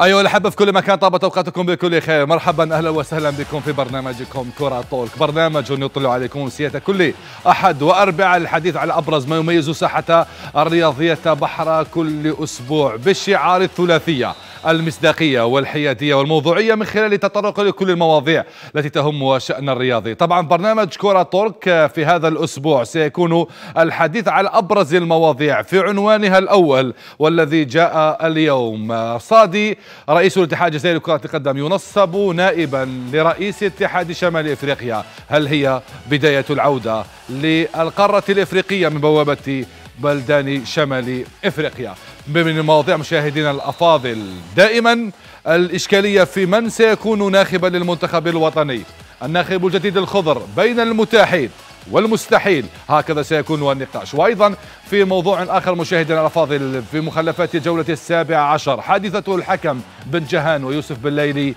أيها الأحبة في كل مكان طابت أوقاتكم بكل خير مرحبا أهلا وسهلا بكم في برنامجكم كرة طولك برنامج يطلع عليكم سيادة كل أحد وأربعاء الحديث على أبرز ما يميز ساحة الرياضية بحر كل أسبوع بالشعار الثلاثية المصداقية والحيادية والموضوعية من خلال التطرق لكل المواضيع التي تهم شأن الرياضي طبعا برنامج كرة طولك في هذا الأسبوع سيكون الحديث على أبرز المواضيع في عنوانها الأول والذي جاء اليوم صادي رئيس الاتحاد الجزائري لكرة القدم ينصب نائبا لرئيس اتحاد شمال افريقيا هل هي بداية العودة للقارة الافريقية من بوابة بلدان شمال افريقيا من المواضيع مشاهدينا الافاضل دائما الاشكاليه في من سيكون ناخبا للمنتخب الوطني الناخب الجديد الخضر بين المتاحين والمستحيل هكذا سيكون النقاش وأيضا في موضوع آخر مشاهدينا الأفاضل في مخلفات الجولة السابعة عشر حادثة الحكم بن جهان ويوسف بالليلي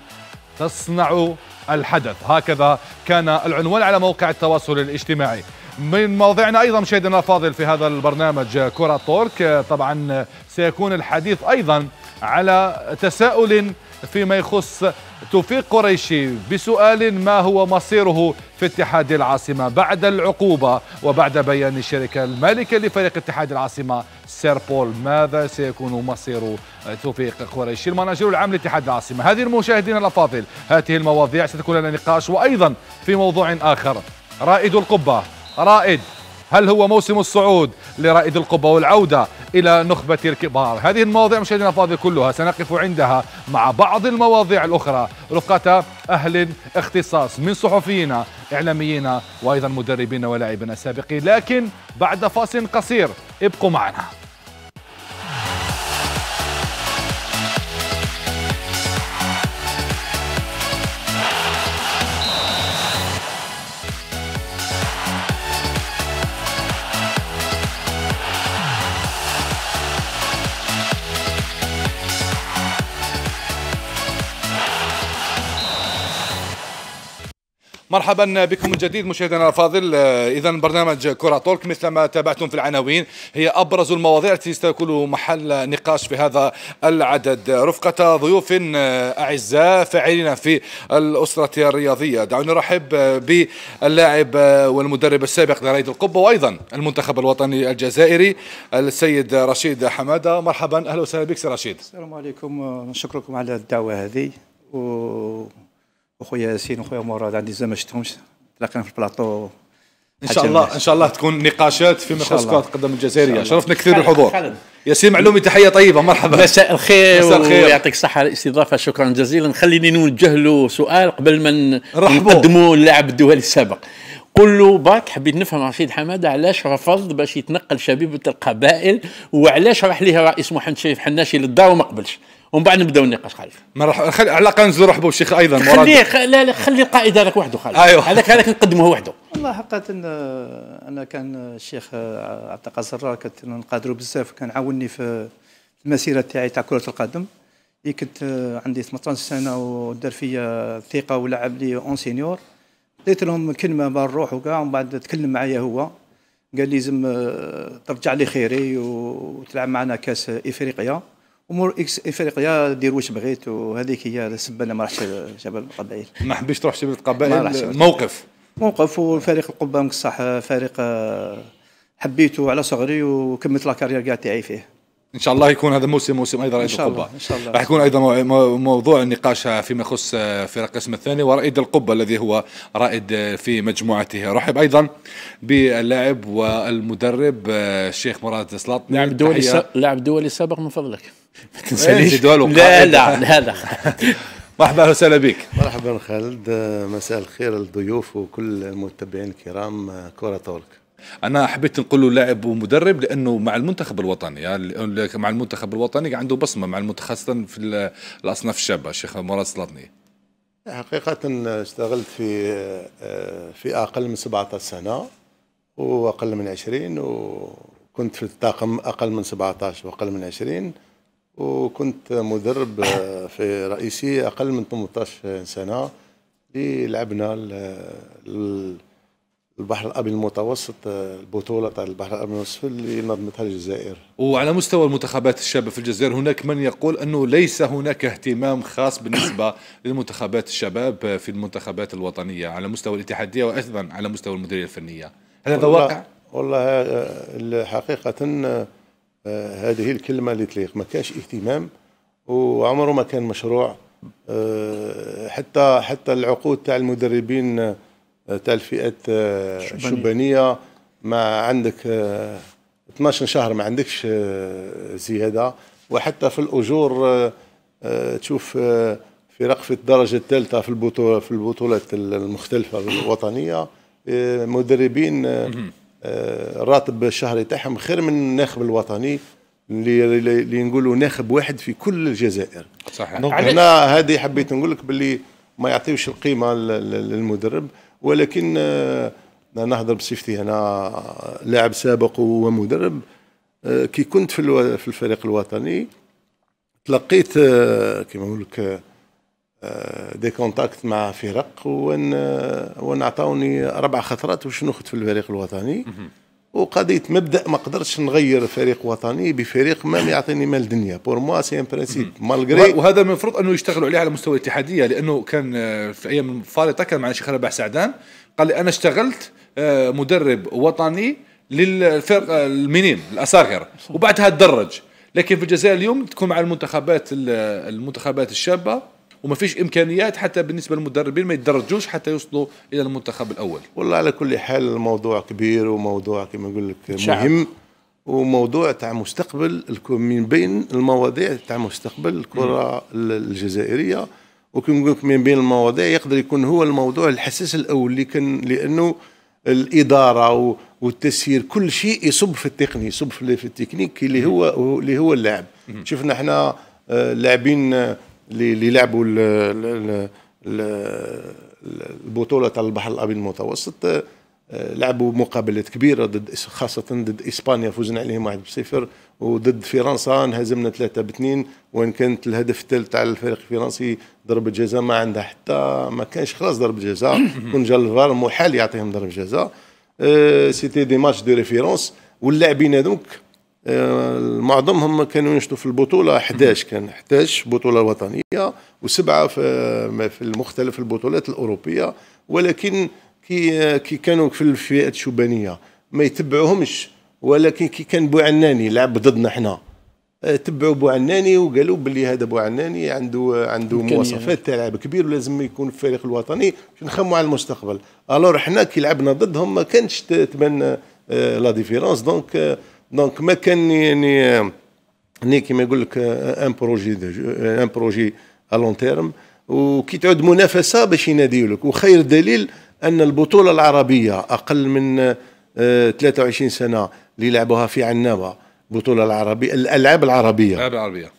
تصنع الحدث هكذا كان العنوان على موقع التواصل الاجتماعي من موضعنا ايضا مشاهدينا الأفاضل في هذا البرنامج كره تورك طبعا سيكون الحديث ايضا على تساؤل فيما يخص توفيق قريشي بسؤال ما هو مصيره في اتحاد العاصمة بعد العقوبة وبعد بيان الشركة المالكة لفريق اتحاد العاصمة سير بول ماذا سيكون مصير توفيق قريشي المناجر العام لاتحاد العاصمة هذه المشاهدين الأفاضل هذه المواضيع ستكون لنا نقاش وأيضا في موضوع آخر رائد القبة رائد هل هو موسم الصعود لرائد القبة والعودة إلى نخبة الكبار هذه المواضيع مشاهدينا الفاضل كلها سنقف عندها مع بعض المواضيع الأخرى رفقة أهل اختصاص من صحفيين إعلاميين وأيضا مدربين ولاعبين السابقين لكن بعد فاصل قصير ابقوا معنا مرحبا بكم من جديد مشاهدينا الفاضل آه، اذا برنامج كره تولك مثل ما تابعتم في العناوين هي ابرز المواضيع التي ستكون محل نقاش في هذا العدد رفقه ضيوف آه، اعزاء فاعلين في الاسره الرياضيه دعونا نرحب باللاعب آه، والمدرب السابق لريد القبه وايضا المنتخب الوطني الجزائري السيد رشيد حماده مرحبا اهلا وسهلا بك سي رشيد السلام عليكم نشكركم على الدعوه هذه و خويا ياسين وخويا مراد عندي زعما ما شفتهمش تلاقينا في البلاطو ان شاء الله ان شاء الله تكون نقاشات فيما يخص كره القدم الجزائريه شرفنا كثير الحضور ياسين معلومي تحيه طيبه مرحبا مساء الخير, مساء الخير. ويعطيك الصحه على الاستضافه شكرا جزيلا خليني نوجه له سؤال قبل ما نقدموا اللاعب الدولي السابق قول له باك حبيت نفهم رشيد حماده علاش رفض باش يتنقل شبيبه القبائل وعلاش راح ليها رئيس محمد شريف حناشي للدار وما قبلش ومن بعد نبداو النقاش خالد ما راح خلي على الاقل نزلوا نرحبوا الشيخ ايضا خليه خ... لا لا خلي القائد هذاك وحده خالد ايوه هذاك هذاك نقدمه وحده والله حقا انا كان الشيخ عبد القادر كنت نقادروا بزاف كان عاوني في المسيره تاعي تاع كره القدم اللي كنت عندي 18 سنه ودار فيا ثقه ولعب لي اون سينيور قلت لهم كلمه بالروح وكاع ومن بعد تكلم معايا هو قال لي لازم ترجع لي خيري وتلعب معنا كاس افريقيا امور إكس افريقيا دير واش بغيت وهذيك هي السبه ما راحش شباب القبائل ما حبيتش تروح شباب القبائل موقف موقف وفريق القبه مكصح فريق حبيته على صغري وكملت لا كارير كاع تاعي فيه ان شاء الله يكون هذا موسم موسم ايضا رائد القبه ان شاء الله راح يكون ايضا موضوع النقاش فيما يخص آه، فرق القسم الثاني ورائد القبه الذي هو رائد آه، في مجموعته رحب ايضا باللاعب والمدرب آه، الشيخ مراد سلاط لاعب دولي لاعب دولي سابق من فضلك ما تنساليش لا لا لا لا مرحبا وسهلا بك مرحبا خالد مساء الخير للضيوف وكل المتابعين الكرام كره طولك انا حبيت نقول له لاعب ومدرب لانه مع المنتخب الوطني يعني مع المنتخب الوطني عنده بصمه مع خاصه في الاصناف الشابه الشيخ مراد سلاطني حقيقة اشتغلت في آه، في أقل من 17 سنة وأقل من 20 وكنت في الطاقم أقل من 17 وأقل من 20 وكنت مدرب آه، في رئيسي أقل من 18 سنة اللي لعبنا البحر الابيض المتوسط آه، البطوله تاع البحر الابيض المتوسط اللي نظمتها الجزائر. وعلى مستوى المنتخبات الشابه في الجزائر هناك من يقول انه ليس هناك اهتمام خاص بالنسبه للمنتخبات الشباب في المنتخبات الوطنيه على مستوى الاتحاديه وايضا على مستوى المديريه الفنيه. هل هذا واقع؟ والله آه، حقيقه آه، هذه الكلمه اللي تليق ما كانش اهتمام وعمره ما كان مشروع حتى حتى العقود تاع المدربين تاع الفئات الشبانيه آه، ما عندك 12 آه، شهر ما عندكش آه، زياده وحتى في الاجور تشوف في رقفه الدرجه الثالثه في البطوله في البطولات المختلفه الوطنيه مدربين الراتب الشهري تاعهم خير من الناخب الوطني اللي نقولوا ناخب واحد في كل الجزائر صحيح هنا هذه حبيت نقول لك باللي ما يعطيوش القيمه للمدرب ولكن آه، نهضر بصفتي هنا آه، لاعب سابق ومدرب آه، كي كنت في في الفريق الوطني تلقيت كما نقول لك دي كونتاكت مع فرق ون عطاوني اربع خطرات وشنو خدت في الفريق الوطني وقضيه مبدا ما قدرتش نغير فريق وطني بفريق ما يعطيني مال الدنيا بور موا سي ان برانسيب مالغري وهذا من المفروض انه يشتغلوا عليه على مستوى الاتحاديه لانه كان آه، في ايام فارطه كان مع الشيخ رباح سعدان قال لي انا اشتغلت آه، مدرب وطني للفرق آه، المنين الاصاغر وبعدها تدرج لكن في الجزائر اليوم تكون مع المنتخبات المنتخبات الشابه وما فيش امكانيات حتى بالنسبه للمدربين ما يتدرجوش حتى يوصلوا الى المنتخب الاول والله على كل حال الموضوع كبير وموضوع كما نقول لك مهم وموضوع تاع مستقبل من بين المواضيع تاع مستقبل الكره الجزائريه وكما لك من بين المواضيع يقدر يكون هو الموضوع الحساس الاول اللي كان لانه الاداره والتسيير كل شيء يصب في التقني يصب في التكنيك اللي هو اللي هو اللاعب شفنا احنا آه، لاعبين آه، اللي لعبوا البطوله تاع البحر الابيض المتوسط آه، لعبوا مقابله كبيره ضد خاصه ضد اسبانيا فوزنا عليهم 1 بصفر وضد فرنسا انهزمنا 3 ب 2 وان كانت الهدف الثالث تاع الفريق الفرنسي ضربه جزاء ما عندها حتى ما كانش خلاص ضربه جزاء كون جا الفار محال يعطيهم ضربه جزاء سيتي دي ماتش دو ريفيرونس واللاعبين هذوك آه، معظمهم كانوا ينشطوا في البطوله 11 كان 11 بطوله وطنيه وسبعه في آه، مختلف البطولات الاوروبيه ولكن آه، كي كانوا في الفئات الشبانيه ما يتبعوهمش ولكن كي كان بو عناني لعب ضدنا حنا تبعوا بو عناني وقالوا باللي هذا بو عناني عنده عنده مواصفات تاع لاعب كبير ولازم يكون في الفريق الوطني باش نخموا على المستقبل الور حنا كي لعبنا ضدهم ما كانتش تبان لا ديفيرونس دونك دونك ما كان يعني ني كيما يقول لك ان بروجي ان بروجي الون تيرم وكي تعود منافسه باش يناديو لك وخير دليل ان البطوله العربيه اقل من 23 سنه اللي لعبوها في عنابه البطوله العربيه الالعاب العربيه الالعاب العربيه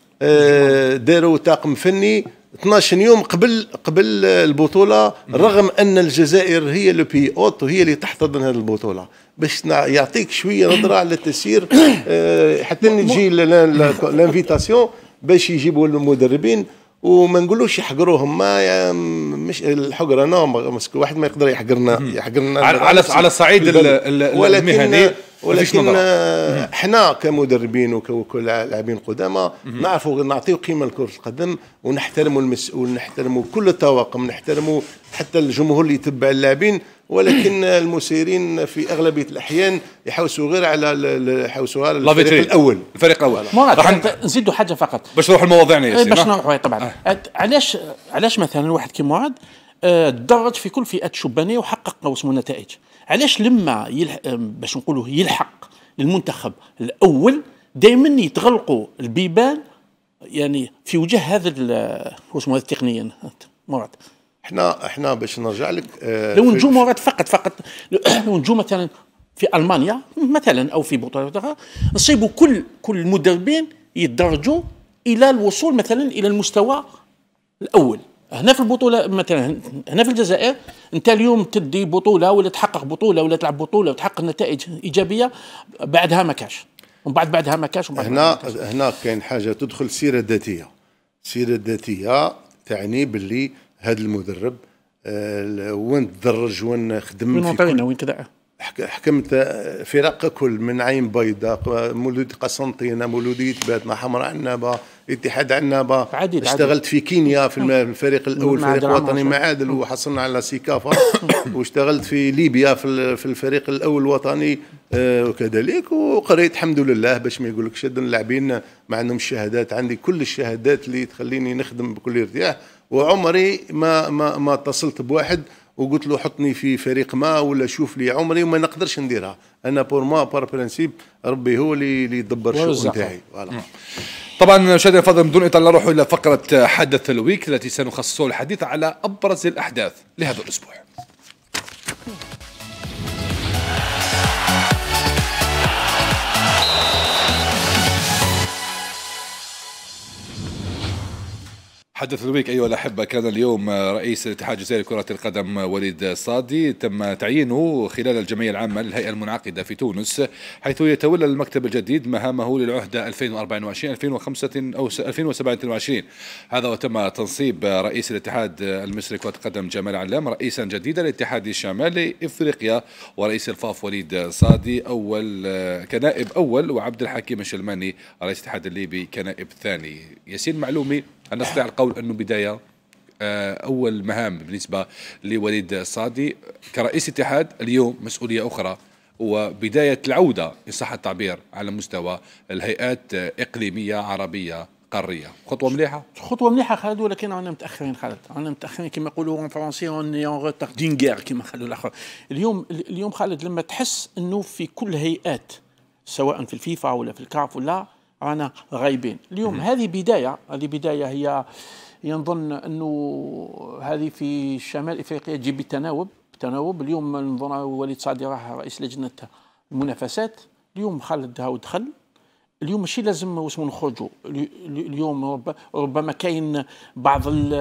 داروا طاقم فني 12 يوم قبل قبل البطوله رغم ان الجزائر هي لو بي اوت وهي اللي تحتضن هذه البطوله باش يعطيك شويه نظره على التسيير آه، حتى نجي لانفيتاسيون باش يجيبوا المدربين وما نقولوش يحقروهم ما يعني مش الحقره نو واحد ما يقدر يحقرنا يحقرنا على على الصعيد المهني ولكن آه، حنا كمدربين وكلاعبين قدامى نعرفوا نعطيو قيمه لكره القدم ونحترموا المسؤول نحترموا كل الطواقم نحترموا حتى الجمهور اللي يتبع اللاعبين ولكن المسيرين في اغلبيه الاحيان يحوسوا غير على يحوسوا على الفريق الاول الفريق الاول راح نزيدوا حاجه فقط باش نروحوا لمواضيعنا إيه، باش نروحوا طبعا آه. علاش علاش مثلا واحد كيما معاذ آه، تدرج في كل فئات الشبانيه وحقق واسمه نتائج علاش لما باش نقولوا يلحق للمنتخب الاول دائما يتغلقوا البيبان يعني في وجه هذا واش هذا تقنيا مراد احنا احنا باش نرجع لك اه لو نجو مراد فقط فقط لو نجو مثلا في المانيا مثلا او في بطوله نصيبوا كل كل المدربين يتدرجوا الى الوصول مثلا الى المستوى الاول هنا في البطوله مثلا هنا في الجزائر انت اليوم تدي بطوله ولا تحقق بطوله ولا تلعب بطوله وتحقق نتائج ايجابيه بعدها ما كاش ومن بعد بعدها ما كاش ومن بعد هنا هنا كاين حاجه تدخل السيره الذاتيه السيره الذاتيه تعني باللي هذا المدرب آه، وين تدرج وين خدم وين وين كذا حكمت فرق كل من عين بيضاء مولودية قسنطينة مولودية باتنا حمراء عنابة اتحاد عنابة عديد اشتغلت عديد. في كينيا في الفريق الأول فريق الوطني معادل وحصلنا على سيكافا واشتغلت في ليبيا في الفريق الأول الوطني آه، وكذلك وقريت الحمد لله باش ما يقولك شد اللاعبين ما عندهم الشهادات عندي كل الشهادات اللي تخليني نخدم بكل ارتياح وعمري ما ما ما اتصلت بواحد وقلت له حطني في فريق ما ولا شوف لي عمري وما نقدرش نديرها انا بور ما بار برانسيب ربي هو اللي اللي يدبر الشؤون تاعي طبعا شادي فضل بدون اطاله نروح الى فقره حدث الويك التي سنخصصه الحديث على ابرز الاحداث لهذا الاسبوع حدث الويك أيها الأحبة كان اليوم رئيس الاتحاد الجزائري لكرة القدم وليد صادي تم تعيينه خلال الجمعية العامة للهيئة المنعقدة في تونس حيث يتولى المكتب الجديد مهامه للعهدة 2024 2027 هذا وتم تنصيب رئيس الاتحاد المصري لكرة القدم جمال علام رئيسا جديدا لاتحاد الشمالي إفريقيا ورئيس الفاف وليد صادي أول كنائب أول وعبد الحكيم الشلماني رئيس الاتحاد الليبي كنائب ثاني ياسين معلومي أنا أستطيع القول أنه بداية آه، أول مهام بالنسبة لوليد الصادي كرئيس اتحاد اليوم مسؤولية أخرى وبداية العودة إن صح التعبير على مستوى الهيئات إقليمية عربية قاريه خطوه مليحه خطوه مليحه خالد ولكن رانا متاخرين خالد رانا متاخرين كما يقولوا اون فرونسي اون روتار دين غير كما قالوا الاخر اليوم اليوم خالد لما تحس انه في كل هيئات سواء في الفيفا ولا في الكاف ولا رانا غايبين اليوم هذه بدايه هذه بدايه هي ينظن انه هذه في شمال افريقيا تجي بالتناوب بالتناوب اليوم نظن وليد صادي راه رئيس لجنه المنافسات اليوم خالد هاو دخل اليوم ماشي لازم واسمو نخرجوا اليوم ربما كاين بعض الـ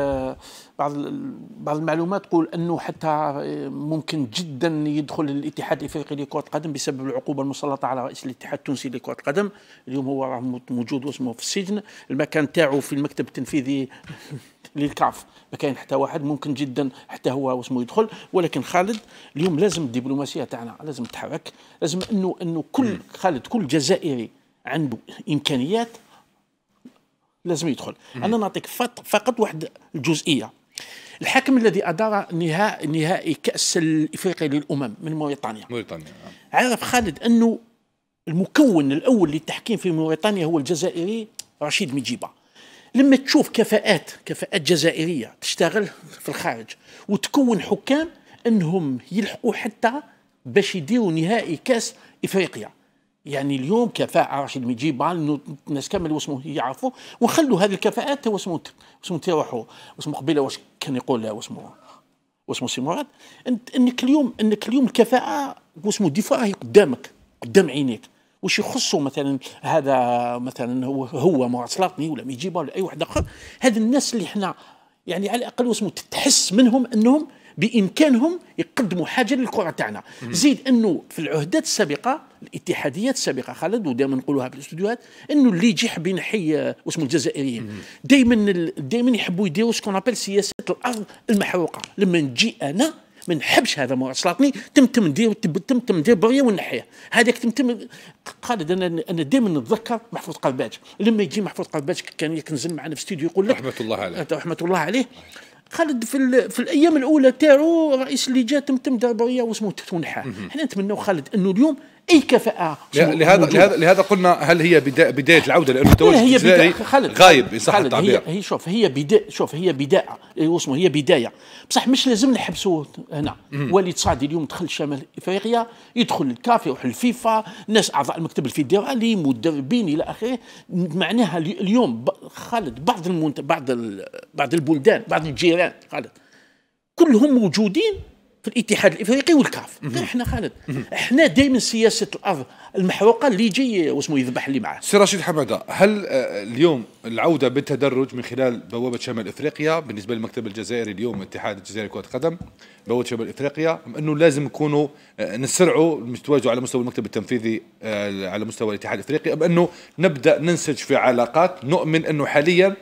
بعض الـ بعض المعلومات تقول انه حتى ممكن جدا يدخل الاتحاد الافريقي لكره القدم بسبب العقوبه المسلطه على رئيس الاتحاد التونسي لكره القدم اليوم هو راه موجود واسمه في السجن المكان تاعو في المكتب التنفيذي للكاف ما كاين حتى واحد ممكن جدا حتى هو واسمه يدخل ولكن خالد اليوم لازم الدبلوماسيه تاعنا لازم تحرك لازم انه انه كل خالد كل جزائري عنده امكانيات لازم يدخل مم. انا نعطيك فقط واحد الجزئيه الحكم الذي ادار نهائي نهائي كاس الافريقي للامم من موريتانيا موريتانيا نعم. عرف خالد انه المكون الاول للتحكيم في موريتانيا هو الجزائري رشيد ميجيبا لما تشوف كفاءات كفاءات جزائريه تشتغل في الخارج وتكون حكام انهم يلحقوا حتى باش يديروا نهائي كاس افريقيا يعني اليوم كفاءه راشد ميجي بال الناس كامل واسمه يعرفوا وخلوا هذه الكفاءات واسمه واسمه تاعو واسمه قبيله واش كان يقول واسمه واسمه سي مراد انك اليوم انك اليوم الكفاءه واسمه الدفاع راهي قدامك قدام عينيك واش يخصه مثلا هذا مثلا هو هو مراد سلاطني ولا ميجيبا ولا اي واحد اخر هذا الناس اللي احنا يعني على الاقل واسمه تحس منهم انهم بامكانهم يقدموا حاجه للكره تاعنا زيد انه في العهدات السابقه الاتحاديات السابقه خالد ودائما نقولوها في الاستوديوهات انه اللي يجي يحب ينحي واسمه الجزائريين دائما دائما يحبوا يديروا سكون ابل سياسه الارض المحروقه لما نجي انا ما نحبش هذا مراسلاتني تمتم ندير تمتم ندير بريه ونحيه هذاك تمتم خالد انا انا دائما نتذكر محفوظ قرباج لما يجي محفوظ قرباج كان ينزل معنا في الاستوديو يقول لك رحمه الله عليه رحمه الله عليه خالد في, ال... في الايام الاولى تاعو رئيس جا تم تم دربريه واسمه تونحه حنا نتمنوا خالد انه اليوم اي كفاءه لهذا لهذا لهذا قلنا هل هي بدايه العوده لانه التوجه هي بدا خالد غايب ان صح التعبير هي, هي شوف هي بدا شوف هي بدايه إيه، اسمه هي بدايه بصح مش لازم نحبسوا هنا وليد صعدي اليوم دخل شمال افريقيا يدخل الكاف يروح الفيفا ناس اعضاء المكتب الفيدرالي مدربين الى اخره معناها اليوم خالد بعض المنت... بعض ال... بعض البلدان بعض الجيران خالد كلهم موجودين في الاتحاد الافريقي والكاف غير خالد احنا دائما سياسه الارض المحروقه اللي يجي واسمه يذبح اللي معاه سي رشيد حماده هل آه، اليوم العوده بالتدرج من خلال بوابه شمال افريقيا بالنسبه للمكتب الجزائري اليوم الاتحاد الجزائري كره القدم بوابه شمال افريقيا ام انه لازم نكونوا آه، نسرعوا نتواجدوا على مستوى المكتب التنفيذي آه، على مستوى الاتحاد الافريقي ام انه نبدا ننسج في علاقات نؤمن انه حاليا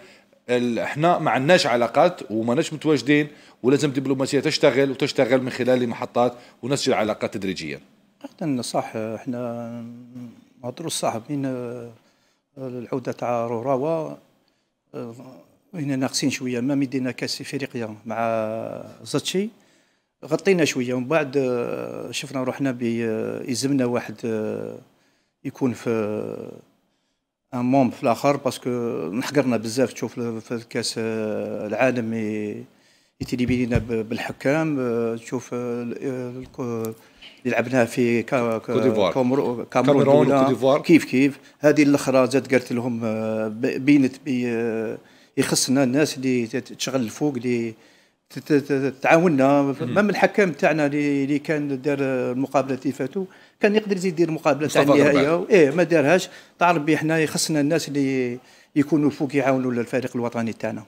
احنا ما عندناش علاقات وماناش متواجدين ولازم الدبلوماسيه تشتغل وتشتغل من خلال المحطات ونسج العلاقات تدريجيا. صح احنا نهضروا صح من آه، العوده تاع روراوا وين آه، ناقصين شويه ما مدينا كاس افريقيا مع زاتشي غطينا شويه ومن بعد آه، شفنا روحنا بيزمنا واحد يكون في ان مومب في الاخر باسكو نحقرنا بزاف تشوف في الكاس العالم يتيلي بينا بالحكام تشوف لعبناها في كاميرون كيف كيف هذه الاخرى زاد قالت لهم بينت بي يخصنا الناس اللي تشغل الفوق اللي تعاوننا من الحكام تاعنا اللي كان دار المقابله اللي فاتوا كان يقدر يزيد يدير مقابله تاع النهايه ايه ما دارهاش تعرف بي حنا يخصنا الناس اللي يكونوا فوق يعاونوا الفريق الوطني تاعنا.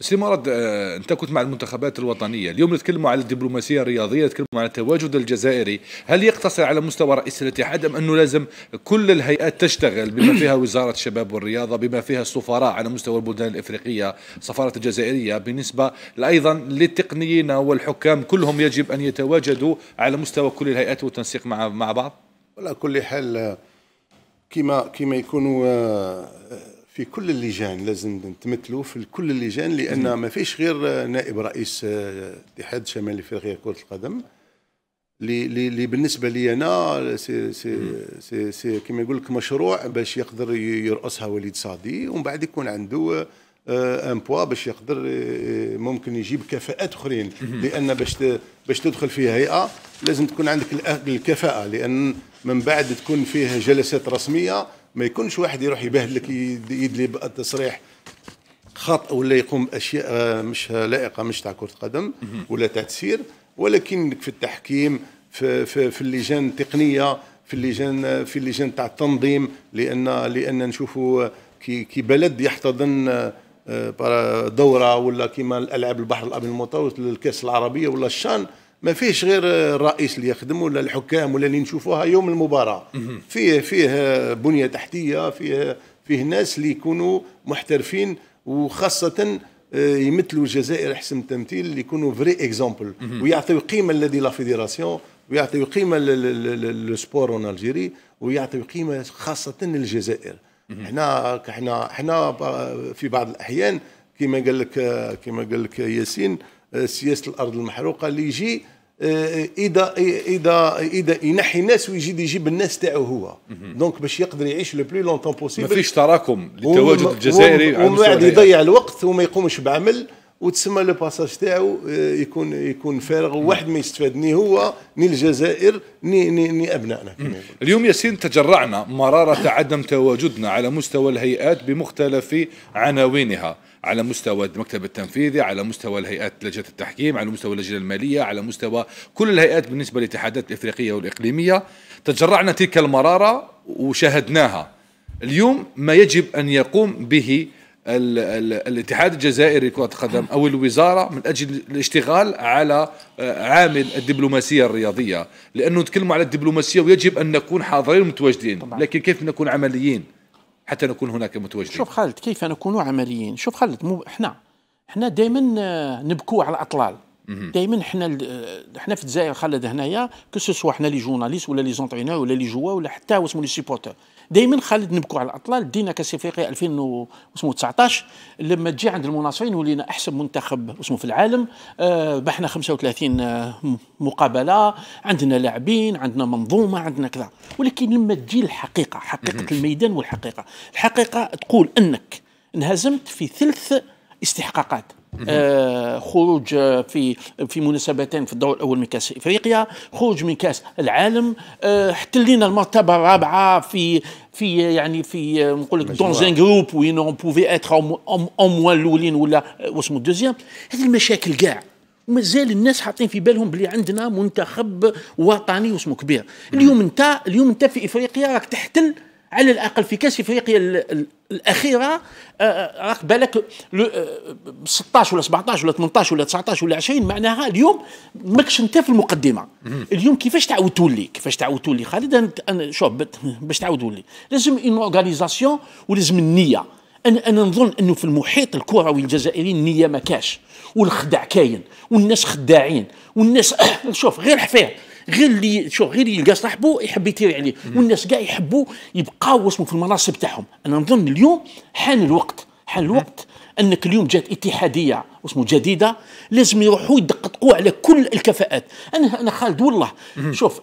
سي مراد آه، انت كنت مع المنتخبات الوطنيه، اليوم نتكلموا على الدبلوماسيه الرياضيه، نتكلموا على التواجد الجزائري، هل يقتصر على مستوى رئيس الاتحاد ام انه لازم كل الهيئات تشتغل بما فيها وزاره الشباب والرياضه، بما فيها السفراء على مستوى البلدان الافريقيه، السفارات الجزائريه، بالنسبه ايضا للتقنيين والحكام كلهم يجب ان يتواجدوا على مستوى كل الهيئات والتنسيق مع مع بعض؟ على كل حال كما كما يكونوا آه، في كل اللجان لازم نتمثلوا في كل اللجان لان ما فيش غير نائب رئيس آه، اتحاد شمال افريقيا كره القدم اللي بالنسبه لي انا سي سي سي, سي كما يقول لك مشروع باش يقدر يرأسها وليد صادي ومن بعد يكون عنده ان آه، بوا باش يقدر آه، ممكن يجيب كفاءات اخرين لان باش باش تدخل في هيئه لازم تكون عندك الكفاءه لان من بعد تكون فيها جلسات رسميه ما يكونش واحد يروح يبهدلك يدلي بتصريح خاطئ ولا يقوم باشياء آه، مش لائقه مش تاع كره قدم ولا تاع تسير ولكن في التحكيم في في, في اللجان التقنيه في اللجان في اللجان تاع التنظيم لان لان نشوفوا كي كي بلد يحتضن آه، آه، دوره ولا كيما الالعاب البحر الابيض المتوسط للكاس العربيه ولا الشان ما فيش غير الرئيس اللي يخدم ولا الحكام ولا اللي نشوفوها يوم المباراه فيه فيه بنيه تحتيه فيه فيه ناس اللي يكونوا محترفين وخاصه آه، يمثلوا الجزائر احسن تمثيل اللي يكونوا فري اكزومبل ويعطيوا قيمه لدي لا فيديراسيون ويعطيوا قيمه للسبور اون الجيري ويعطيوا قيمه خاصه للجزائر احنا احنا احنا في بعض الاحيان كما قال لك كما قال لك ياسين آه، سياسه الارض المحروقه اللي يجي إيه، اذا اذا اذا ينحي الناس ويجي يجيب الناس تاعو هو دونك باش يقدر يعيش لو بلو لونتون بوسيبل ما فيش تراكم للتواجد الجزائري وما بعد يضيع الوقت وما يقومش بعمل وتسمى لو باساج تاعو إيه، يكون يكون فارغ وواحد ما يستفاد ني هو ني الجزائر ني ني, ني ابنائنا اليوم ياسين تجرعنا مراره عدم تواجدنا على مستوى الهيئات بمختلف عناوينها على مستوى المكتب التنفيذي على مستوى الهيئات لجنة التحكيم على مستوى اللجنة المالية على مستوى كل الهيئات بالنسبة للاتحادات الإفريقية والإقليمية تجرعنا تلك المرارة وشاهدناها اليوم ما يجب أن يقوم به الـ الـ الاتحاد الجزائري لكرة القدم أو الوزارة من أجل الاشتغال على آه، عامل الدبلوماسية الرياضية لأنه نتكلم على الدبلوماسية ويجب أن نكون حاضرين ومتواجدين طبعا. لكن كيف نكون عمليين حتى نكون هناك متواجدين شوف خالد كيف نكون عمليين شوف خالد مو احنا احنا دائما آه، نبكوا على الاطلال دائما حنا آه، حنا في الجزائر خالد هنايا كو سوسوا حنا لي جورناليست ولا لي زونترينور ولا لي جوا ولا حتى واسمو لي سيبورتور دائما خالد نبكوا على الاطلال دينا كاس افريقيا 2019 لما تجي عند المناصرين ولينا احسن منتخب اسمه في العالم آه، بحنا 35 آه، مقابله عندنا لاعبين عندنا منظومه عندنا كذا ولكن لما تجي الحقيقه حقيقه الميدان والحقيقه الحقيقه تقول انك انهزمت في ثلث استحقاقات آه، خروج في في مناسبتين في الدور الاول من كاس افريقيا خروج من كاس العالم احتلينا آه، المرتبه الرابعه في في يعني في آه، نقول لك دون ان جروب وين اون بوفي اتر اون موان الاولين ولا واسمو الدوزيام هذه المشاكل كاع ومازال الناس حاطين في بالهم بلي عندنا منتخب وطني واسمه كبير اليوم انت اليوم انت في افريقيا راك تحتل على الاقل في كاس افريقيا الاخيره آه، آه، راك بالك 16 آه، ولا 17 ولا 18 ولا 19 ولا 20 معناها اليوم ماكش انت في المقدمه اليوم كيفاش تعاود تولي كيفاش تعاود تولي خالد انا شوف باش تعاود تولي لازم اون اورغانيزاسيون ولازم النيه انا انا نظن انه في المحيط الكروي الجزائري النيه ما كاش والخدع كاين والناس خداعين والناس شوف غير حفير غير اللي شوف غير اللي يلقى صاحبه يحب يطير عليه يعني. والناس كاع يحبوا يبقاو واسمه في المناصب تاعهم انا نظن اليوم حان الوقت حان الوقت انك اليوم جات اتحاديه واسمه جديده لازم يروحوا يدققوا على كل الكفاءات انا انا خالد والله شوف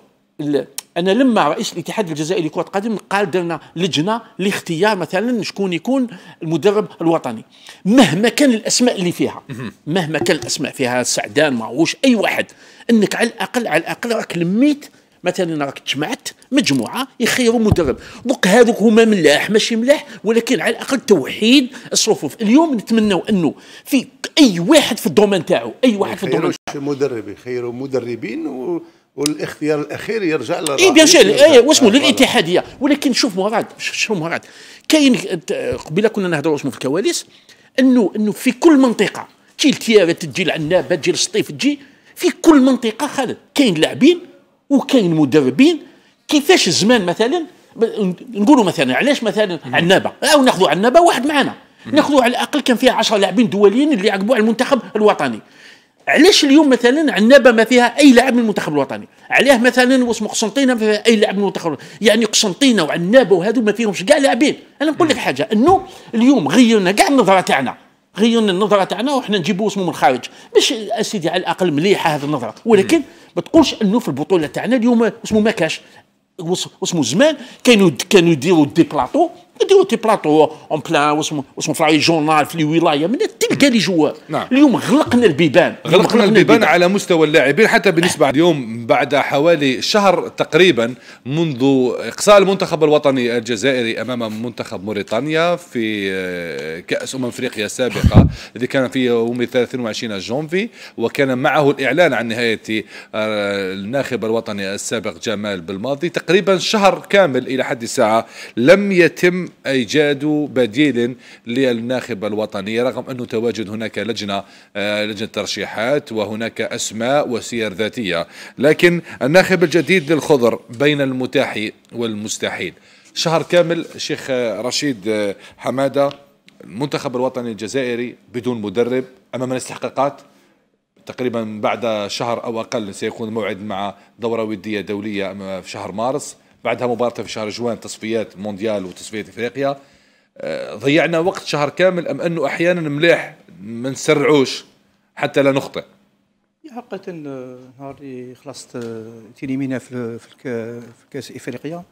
انا لما رئيس الاتحاد الجزائري لكره القدم قال درنا لجنه لاختيار مثلا شكون يكون المدرب الوطني مهما كان الاسماء اللي فيها مهما كان الاسماء فيها سعدان ماهوش اي واحد انك على الاقل على الاقل راك لميت مثلا راك تجمعت مجموعه يخيروا مدرب دوك هذوك هما ملاح ماشي ملاح ولكن على الاقل توحيد الصفوف اليوم نتمناو انه في اي واحد في الدومين تاعو اي واحد في الدومين تاعو مدرب يخيروا مدربين و... والاختيار الاخير يرجع للرئيس اي بيان سور اي واسمو آه، للاتحاديه ولكن شوف مراد شوف مراد كاين قبيله كنا نهضروا اسمه في الكواليس انه انه في كل منطقه تجي التيارة تجي العنابه تجي السطيف تجي في كل منطقه خالد كاين لاعبين وكاين مدربين كيفاش الزمان مثلا نقولوا مثلا علاش مثلا عنابه او ناخذوا عنابه واحد معنا ناخذوا على الاقل كان فيها 10 لاعبين دوليين اللي يعقبوا على المنتخب الوطني علاش اليوم مثلا عنابه ما فيها اي لاعب من المنتخب الوطني علاه مثلا واسمه قسنطينه ما فيها اي لاعب من المنتخب الوطني يعني قسنطينه وعنابه وهذو ما فيهمش كاع لاعبين انا نقول لك حاجه انه اليوم غيرنا كاع النظره تاعنا غيرنا النظره تاعنا وحنا نجيبوا اسمه من الخارج باش اسيدي على الاقل مليحه هذه النظره ولكن ما تقولش انه في البطوله تاعنا اليوم اسمه ما كاش اسمه زمان كانوا كانوا يديروا دي بلاطو نديرو تي بلاطو اون بلان واسمو فراي جورنال في الولايه من تلقى لي جوار اليوم غلقنا البيبان غلقنا, غلقنا البيبان, البيبان على مستوى اللاعبين حتى بالنسبه اليوم بعد حوالي شهر تقريبا منذ اقصاء المنتخب الوطني الجزائري امام منتخب موريتانيا في كاس امم افريقيا السابقه الذي كان في يوم 23 جونفي وكان معه الاعلان عن نهايه الناخب الوطني السابق جمال بالماضي تقريبا شهر كامل الى حد الساعه لم يتم ايجاد بديل للناخب الوطني رغم انه تواجد هناك لجنه آه، لجنه ترشيحات وهناك اسماء وسير ذاتيه لكن الناخب الجديد للخضر بين المتاح والمستحيل شهر كامل الشيخ رشيد آه، حماده المنتخب الوطني الجزائري بدون مدرب امام الاستحقاقات تقريبا بعد شهر او اقل سيكون موعد مع دوره وديه دوليه في شهر مارس بعدها مباراه في شهر جوان تصفيات مونديال وتصفيات افريقيا آه، ضيعنا وقت شهر كامل ام انه احيانا مليح ما نسرعوش حتى لا نخطئ حقيقة نهار اللي خلصت تيليمينا في في كاس افريقيا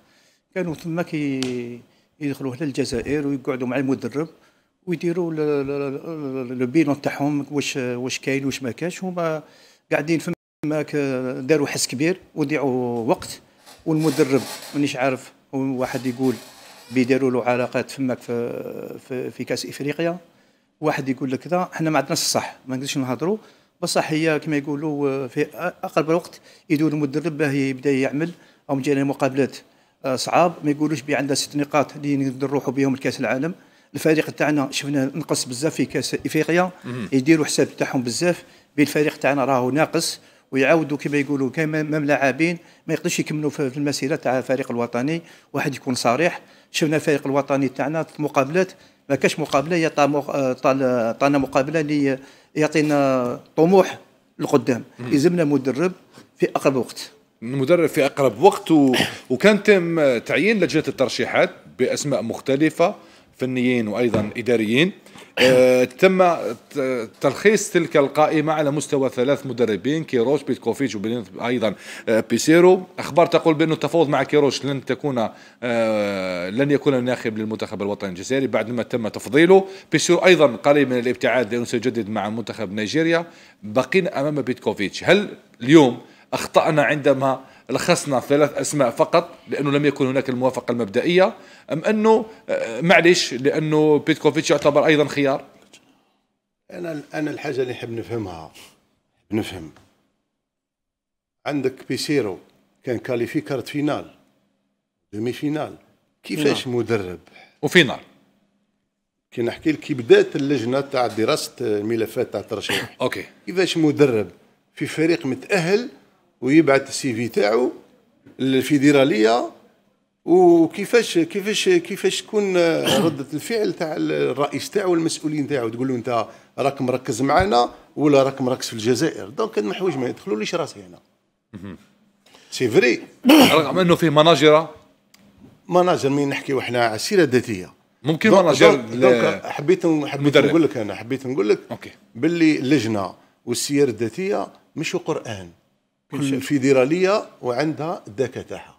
كانوا ثم كي يدخلوا هنا الجزائر ويقعدوا مع المدرب ويديروا لو بيلون تاعهم واش واش كاين واش ما كاش هما قاعدين فماك داروا حس كبير وضيعوا وقت والمدرب مانيش عارف واحد يقول بيديروا له علاقات فماك في, في, في كاس افريقيا واحد يقول لك كذا حنا ما عندناش الصح ما نقدرش نهضروا بصح هي كما يقولوا في اقرب الوقت يدور المدرب باه يبدا يعمل او جينا مقابلات آه، صعاب ما يقولوش بي عندنا ست نقاط اللي نقدر نروحوا بهم لكاس العالم الفريق تاعنا شفنا نقص بزاف في كاس افريقيا يديروا حساب تاعهم بزاف بالفريق تاعنا راهو ناقص ويعاودوا كما يقولوا كما مام لاعبين ما يقدرش يكملوا في المسيره تاع الفريق الوطني واحد يكون صريح شفنا الفريق الوطني تاعنا في مقابلات ما كاش مقابله هي آه، طالنا مقابله اللي يعطينا طموح لقدام يلزمنا مدرب في اقرب وقت المدرب في اقرب وقت و... وكان تم تعيين لجنه الترشيحات باسماء مختلفه فنيين وايضا اداريين آه، تم تلخيص تلك القائمة على مستوى ثلاث مدربين كيروش بيتكوفيتش وأيضا آه، بيسيرو أخبار تقول بأنه التفاوض مع كيروش لن تكون آه، لن يكون ناخب للمنتخب الوطني الجزائري بعدما تم تفضيله بيسيرو أيضا قريب من الابتعاد لأنه سيجدد مع منتخب نيجيريا بقينا أمام بيتكوفيتش هل اليوم أخطأنا عندما لخصنا ثلاث اسماء فقط لانه لم يكن هناك الموافقه المبدئيه ام انه آه، معلش لانه بيتكوفيتش يعتبر ايضا خيار انا انا الحاجه اللي نحب نفهمها نفهم عندك بيسيرو كان كاليفي كارت فينال دومي فينال كيفاش فينال. نعم. مدرب وفينال كي نحكي لك كي بدات اللجنه تاع دراسه الملفات تاع الترشيح اوكي كيفاش مدرب في فريق متاهل ويبعث السي في تاعو للفيدراليه وكيفاش كيفاش كيفاش تكون رده الفعل تاع الرئيس تاعو والمسؤولين تاعو تقول له انت راك مركز معنا ولا راك مركز في الجزائر دونك هاد الحوايج ما يدخلوليش راسي هنا سي فري رغم انه فيه مناجره مناجر مين نحكيو احنا على السيره الذاتيه ممكن مناجر دونك حبيت حبيت نقول لك انا حبيت نقول لك اوكي باللي اللجنه والسير الذاتيه مش قران كل فيدرالية وعندها الدكه تاعها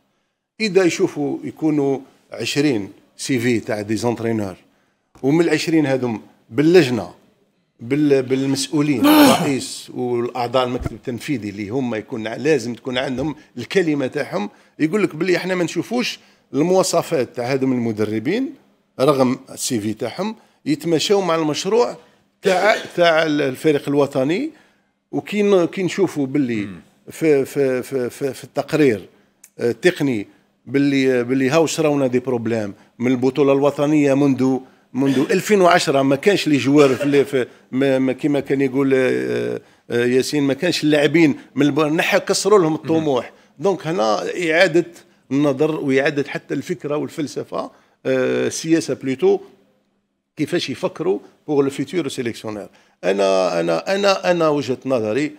اذا يشوفوا يكونوا 20 سي في تاع دي زونترينور ومن ال20 هذم باللجنه بالمسؤولين الرئيس والاعضاء المكتب التنفيذي اللي هما يكون لازم تكون عندهم الكلمه تاعهم يقول لك باللي احنا ما نشوفوش المواصفات تاع هذم المدربين رغم السي في تاعهم يتمشوا مع المشروع تاع تاع الفريق الوطني وكي كي نشوفوا باللي في في في في, في التقرير التقني آه، باللي باللي هاو شراونا دي بروبليم من البطوله الوطنيه منذ منذ 2010 ما كانش لي جوار في, في كان يقول آه، آه، ياسين ما كانش اللاعبين من الناحيه كسروا لهم الطموح دونك هنا اعاده النظر واعاده حتى الفكره والفلسفه السياسه بلوتو كيفاش يفكروا بور لو فيتور سيليكسيونير انا انا انا انا وجهه نظري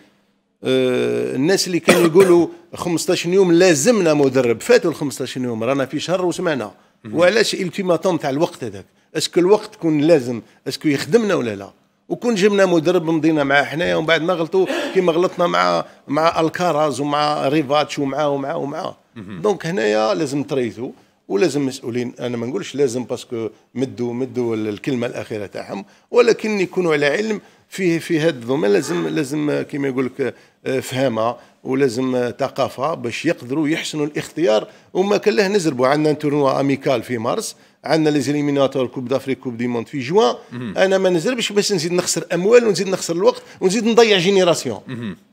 آه، الناس اللي كانوا يقولوا 15 يوم لازمنا مدرب فاتوا ال 15 يوم رانا في شهر وسمعنا وعلاش التيماتوم تاع الوقت هذاك اسكو الوقت كون لازم اسكو يخدمنا ولا لا وكون جبنا مدرب مضينا معاه حنايا ومن بعد ما غلطوا كيما غلطنا مع مع الكاراز ومع ريفاتش ومعاه ومعاه ومعاه دونك هنايا لازم تريثوا ولازم مسؤولين انا ما نقولش لازم باسكو مدوا مدوا الكلمه الاخيره تاعهم ولكن يكونوا على علم فيه في هذا الضمان لازم لازم كما يقول لك آه، فهامه ولازم آه، ثقافه باش يقدروا يحسنوا الاختيار وما كان له نزربوا عندنا تورنوا اميكال في مارس عندنا زيليميناتور كوب دافريك كوب دي موند في جوان انا ما نزربش باش نزيد نخسر اموال ونزيد نخسر الوقت ونزيد نضيع جينيراسيون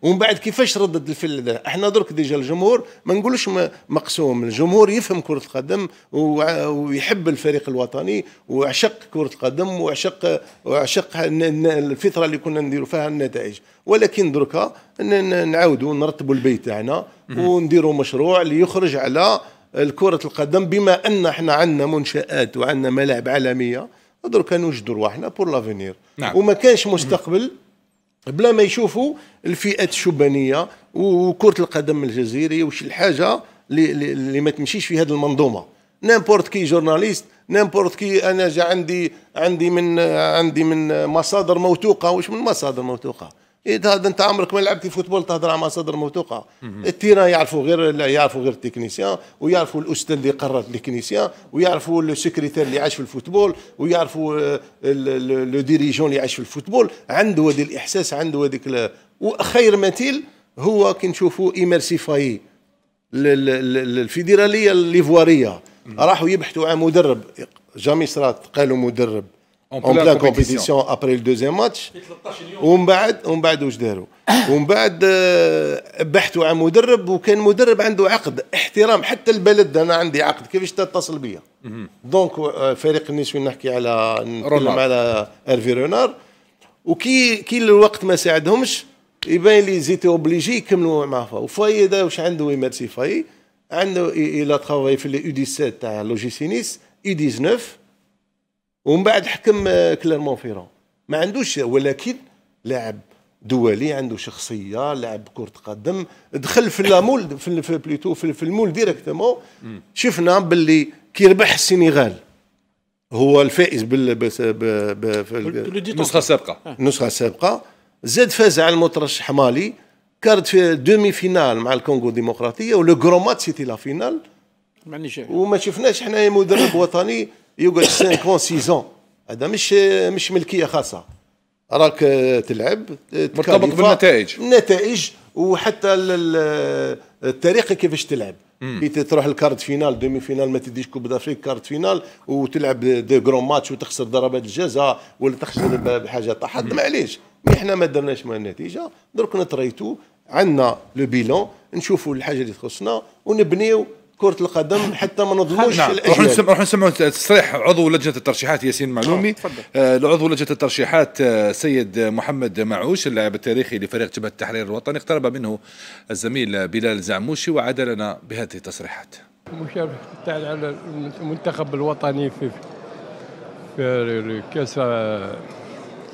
ومن بعد كيفاش ردد الفعل احنا درك ديجا الجمهور ما نقولوش مقسوم الجمهور يفهم كره القدم ويحب الفريق الوطني وعشق كره القدم وعشق وعشق الفتره اللي كنا نديروا فيها النتائج ولكن دركا نعاودوا نرتبوا البيت تاعنا ونديروا مشروع ليخرج على الكرة القدم بما أن احنا عندنا منشآت وعندنا ملاعب عالمية كانوا نوجدوا رواحنا بور لافينير نعم. وما كانش مستقبل بلا ما يشوفوا الفئات الشبانية وكرة القدم الجزيرية وش الحاجة اللي ما تمشيش في هذه المنظومة نيمبورت كي جورناليست نيمبورت كي انا جا عندي عندي من عندي من مصادر موثوقه واش من مصادر موثوقه اذا إيه، هذا انت عمرك ما لعبتي فوتبول تهضر مع صدر موثوقه التيرا يعرفوا غير يعرفوا غير التكنيسيان ويعرفوا الاستاذ اللي قرر التكنيسيان ويعرفوا السكرتير اللي عاش في الفوتبول ويعرفوا آه، لو ديريجون اللي عاش في الفوتبول عنده هذا الاحساس عنده هذيك وخير مثيل هو كي نشوفوا ايمرسيفاي الفيدراليه الليفواريه راحوا يبحثوا عن مدرب جامي صرات قالوا مدرب اون بلا كومبيتيسيون ابري الدوزيام ماتش ومن بعد ومن بعد واش داروا ومن بعد آه، بحثوا عن مدرب وكان مدرب عنده عقد احترام حتى البلد انا عندي عقد كيفاش تتصل بيا دونك آه، فريق النسوي نحكي على نتكلم على ارفي رونار وكي كي الوقت ما ساعدهمش يبان لي زيتي اوبليجي يكملوا مع فاي وفاي هذا واش عنده يمارسي فاي عنده الى ترافاي في لي يو 17 تاع لوجيسينيس يو 19 ومن بعد حكم آه، كليرمون فيرون ما عندوش ولكن لاعب دولي عنده شخصيه لاعب كره قدم دخل في لامول في بليتو في المول ديريكتومون شفنا باللي كيربح السنغال هو الفائز بال النسخه السابقه النسخه آه. السابقه زاد فاز على المترشح مالي كارد في دومي فينال مع الكونغو الديمقراطيه ولو كرو مات سيتي لا فينال وما شفناش حنايا مدرب وطني يقعد 5 6 هذا مش مش ملكيه خاصه راك تلعب مرتبط بالنتائج النتائج وحتى الطريقه كيفاش تلعب كي تروح الكارد فينال دومي فينال ما تديش كوب دافريك كارد فينال وتلعب دي كرون ماتش وتخسر ضربات الجزاء ولا تخسر بحاجه طاحت معليش مي حنا ما درناش مع النتيجه درك نتريتو عندنا لو بيلون نشوفوا الحاجه اللي تخصنا ونبنيو كره القدم حتى ما نظلموش نعم. الاجيال نروح نسمع تصريح عضو لجنه الترشيحات ياسين معلومي آه, آه، عضو لجنه الترشيحات آه، سيد محمد معوش اللاعب التاريخي لفريق جبهه التحرير الوطني اقترب منه الزميل بلال زعموشي وعاد لنا بهذه التصريحات المشاركه على المنتخب الوطني في في كاس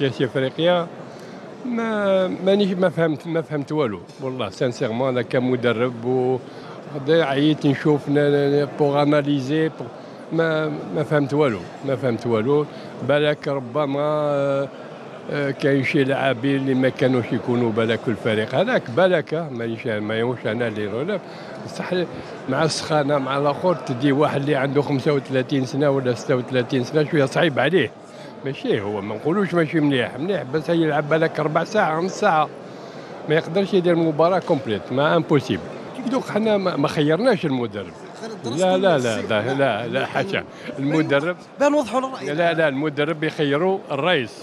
كاس افريقيا ما مانيش ما فهمت ما فهمت والو والله سانسيرمون انا كمدرب و غدا عييت نشوف بوغ اناليزي ما ما فهمت والو ما فهمت والو بالك ربما كاين شي لاعبين اللي ما كانوش يكونوا بالك في الفريق هذاك بالك مانيش ماهوش انا اللي نقول بصح مع السخانه مع الاخر تدي واحد اللي عنده 35 سنه ولا 36 سنه شويه صعيب عليه ماشي هو ما نقولوش ماشي مليح مليح بس يلعب بالك ربع ساعه نص ساعه ما يقدرش يدير مباراه كومبليت ما امبوسيبل دوك حنا ما خيرناش المدرب لا لا لا لا لا, لا حاشا المدرب بان وضحوا الراي لا لا المدرب يخيروا الرئيس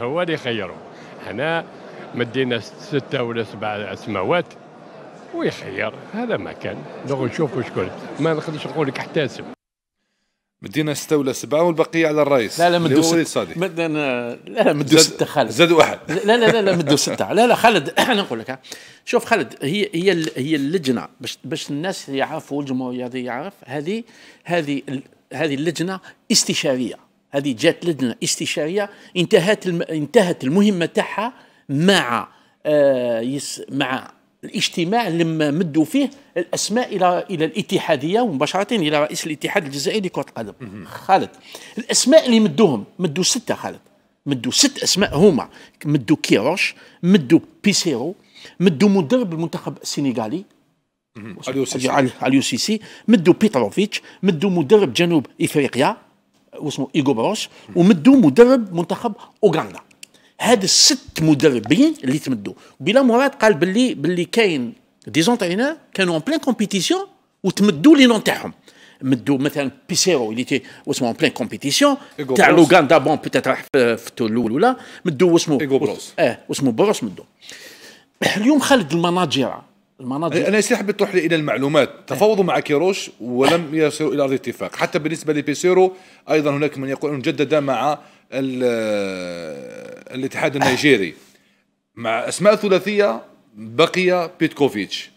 هو اللي يخيروا حنا مدينا ستة ولا سبعة سماوات ويخير هذا ما كان دوك نشوفوا شكون ما نقدرش نقول لك احتسب مدينا ستة ولا سبعة والبقية على الرئيس لا لا مدو ستة مدنا لا لا مدوا ستة خالد زاد واحد لا لا لا لا مدو ستة لا لا خالد أنا نقول لك شوف خالد هي هي هي اللجنة باش باش الناس يعرفوا والجمهور يعرف هذه هذه هذه اللجنة استشارية هذه جات لجنة استشارية انتهت الم... انتهت المهمة تاعها مع آه يس... مع الاجتماع لما مدوا فيه الاسماء الى الى الاتحاديه ومباشره الى رئيس الاتحاد الجزائري لكره القدم خالد الاسماء اللي مدوهم مدوا سته خالد مدوا ست اسماء هما مدوا كيروش مدوا بيسيرو مدوا مدرب المنتخب السنغالي عليو سيسي مدوا بيتروفيتش مدوا مدرب جنوب افريقيا واسمه ايغو بروش ومدوا مدرب منتخب اوغندا هاد الست مدربين اللي تمدوا بلا مراد قال باللي باللي كاين دي زونترينور كانوا اون بلان كومبيتيسيون وتمدوا لي نون تاعهم مدوا مثلا بيسيرو اللي تي واسمو اون بلان كومبيتيسيون تاع لوغاندا بون بوتيت راح في الاول ولا مدوا واسمو ايغو بروس اه واسمو بروس مدوا اليوم خالد المناجره المناجير انا سي حبيت تروح الى المعلومات إيه. تفاوضوا مع كيروش ولم يصلوا الى ارض اتفاق حتى بالنسبه لبيسيرو ايضا هناك من يقول انه جدد مع الاتحاد النيجيري مع اسماء ثلاثيه بقي بيتكوفيتش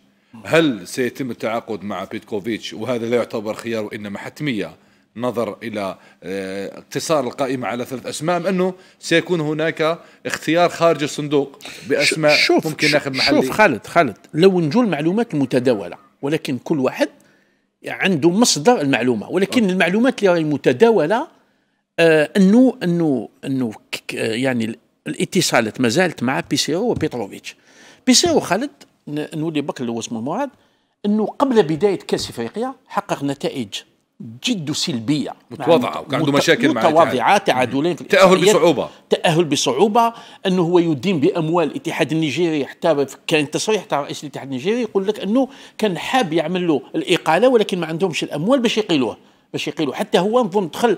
هل سيتم التعاقد مع بيتكوفيتش وهذا لا يعتبر خيار وانما حتميه نظر الى آه، اقتصار القائمه على ثلاث اسماء ام انه سيكون هناك اختيار خارج الصندوق باسماء شوف ممكن ناخذ محلي شوف خالد خالد لو نجو المعلومات المتداوله ولكن كل واحد عنده مصدر المعلومه ولكن أوه. المعلومات اللي راهي متداوله انه انه انه يعني الاتصالات مازالت مع بيسيرو وبيتروفيتش بيسيرو خالد نولي بك اسمه الموعد انه قبل بدايه كاس افريقيا حقق نتائج جد سلبيه متواضعه وكان عنده مشاكل مع متواضعه تعادلين تاهل بصعوبه تاهل بصعوبه انه هو يدين باموال الاتحاد النيجيري حتى كان تصريح تاع رئيس الاتحاد النيجيري يقول لك انه كان حاب يعمل له الاقاله ولكن ما عندهمش الاموال باش يقيلوه باش يقيلوا حتى هو نظن دخل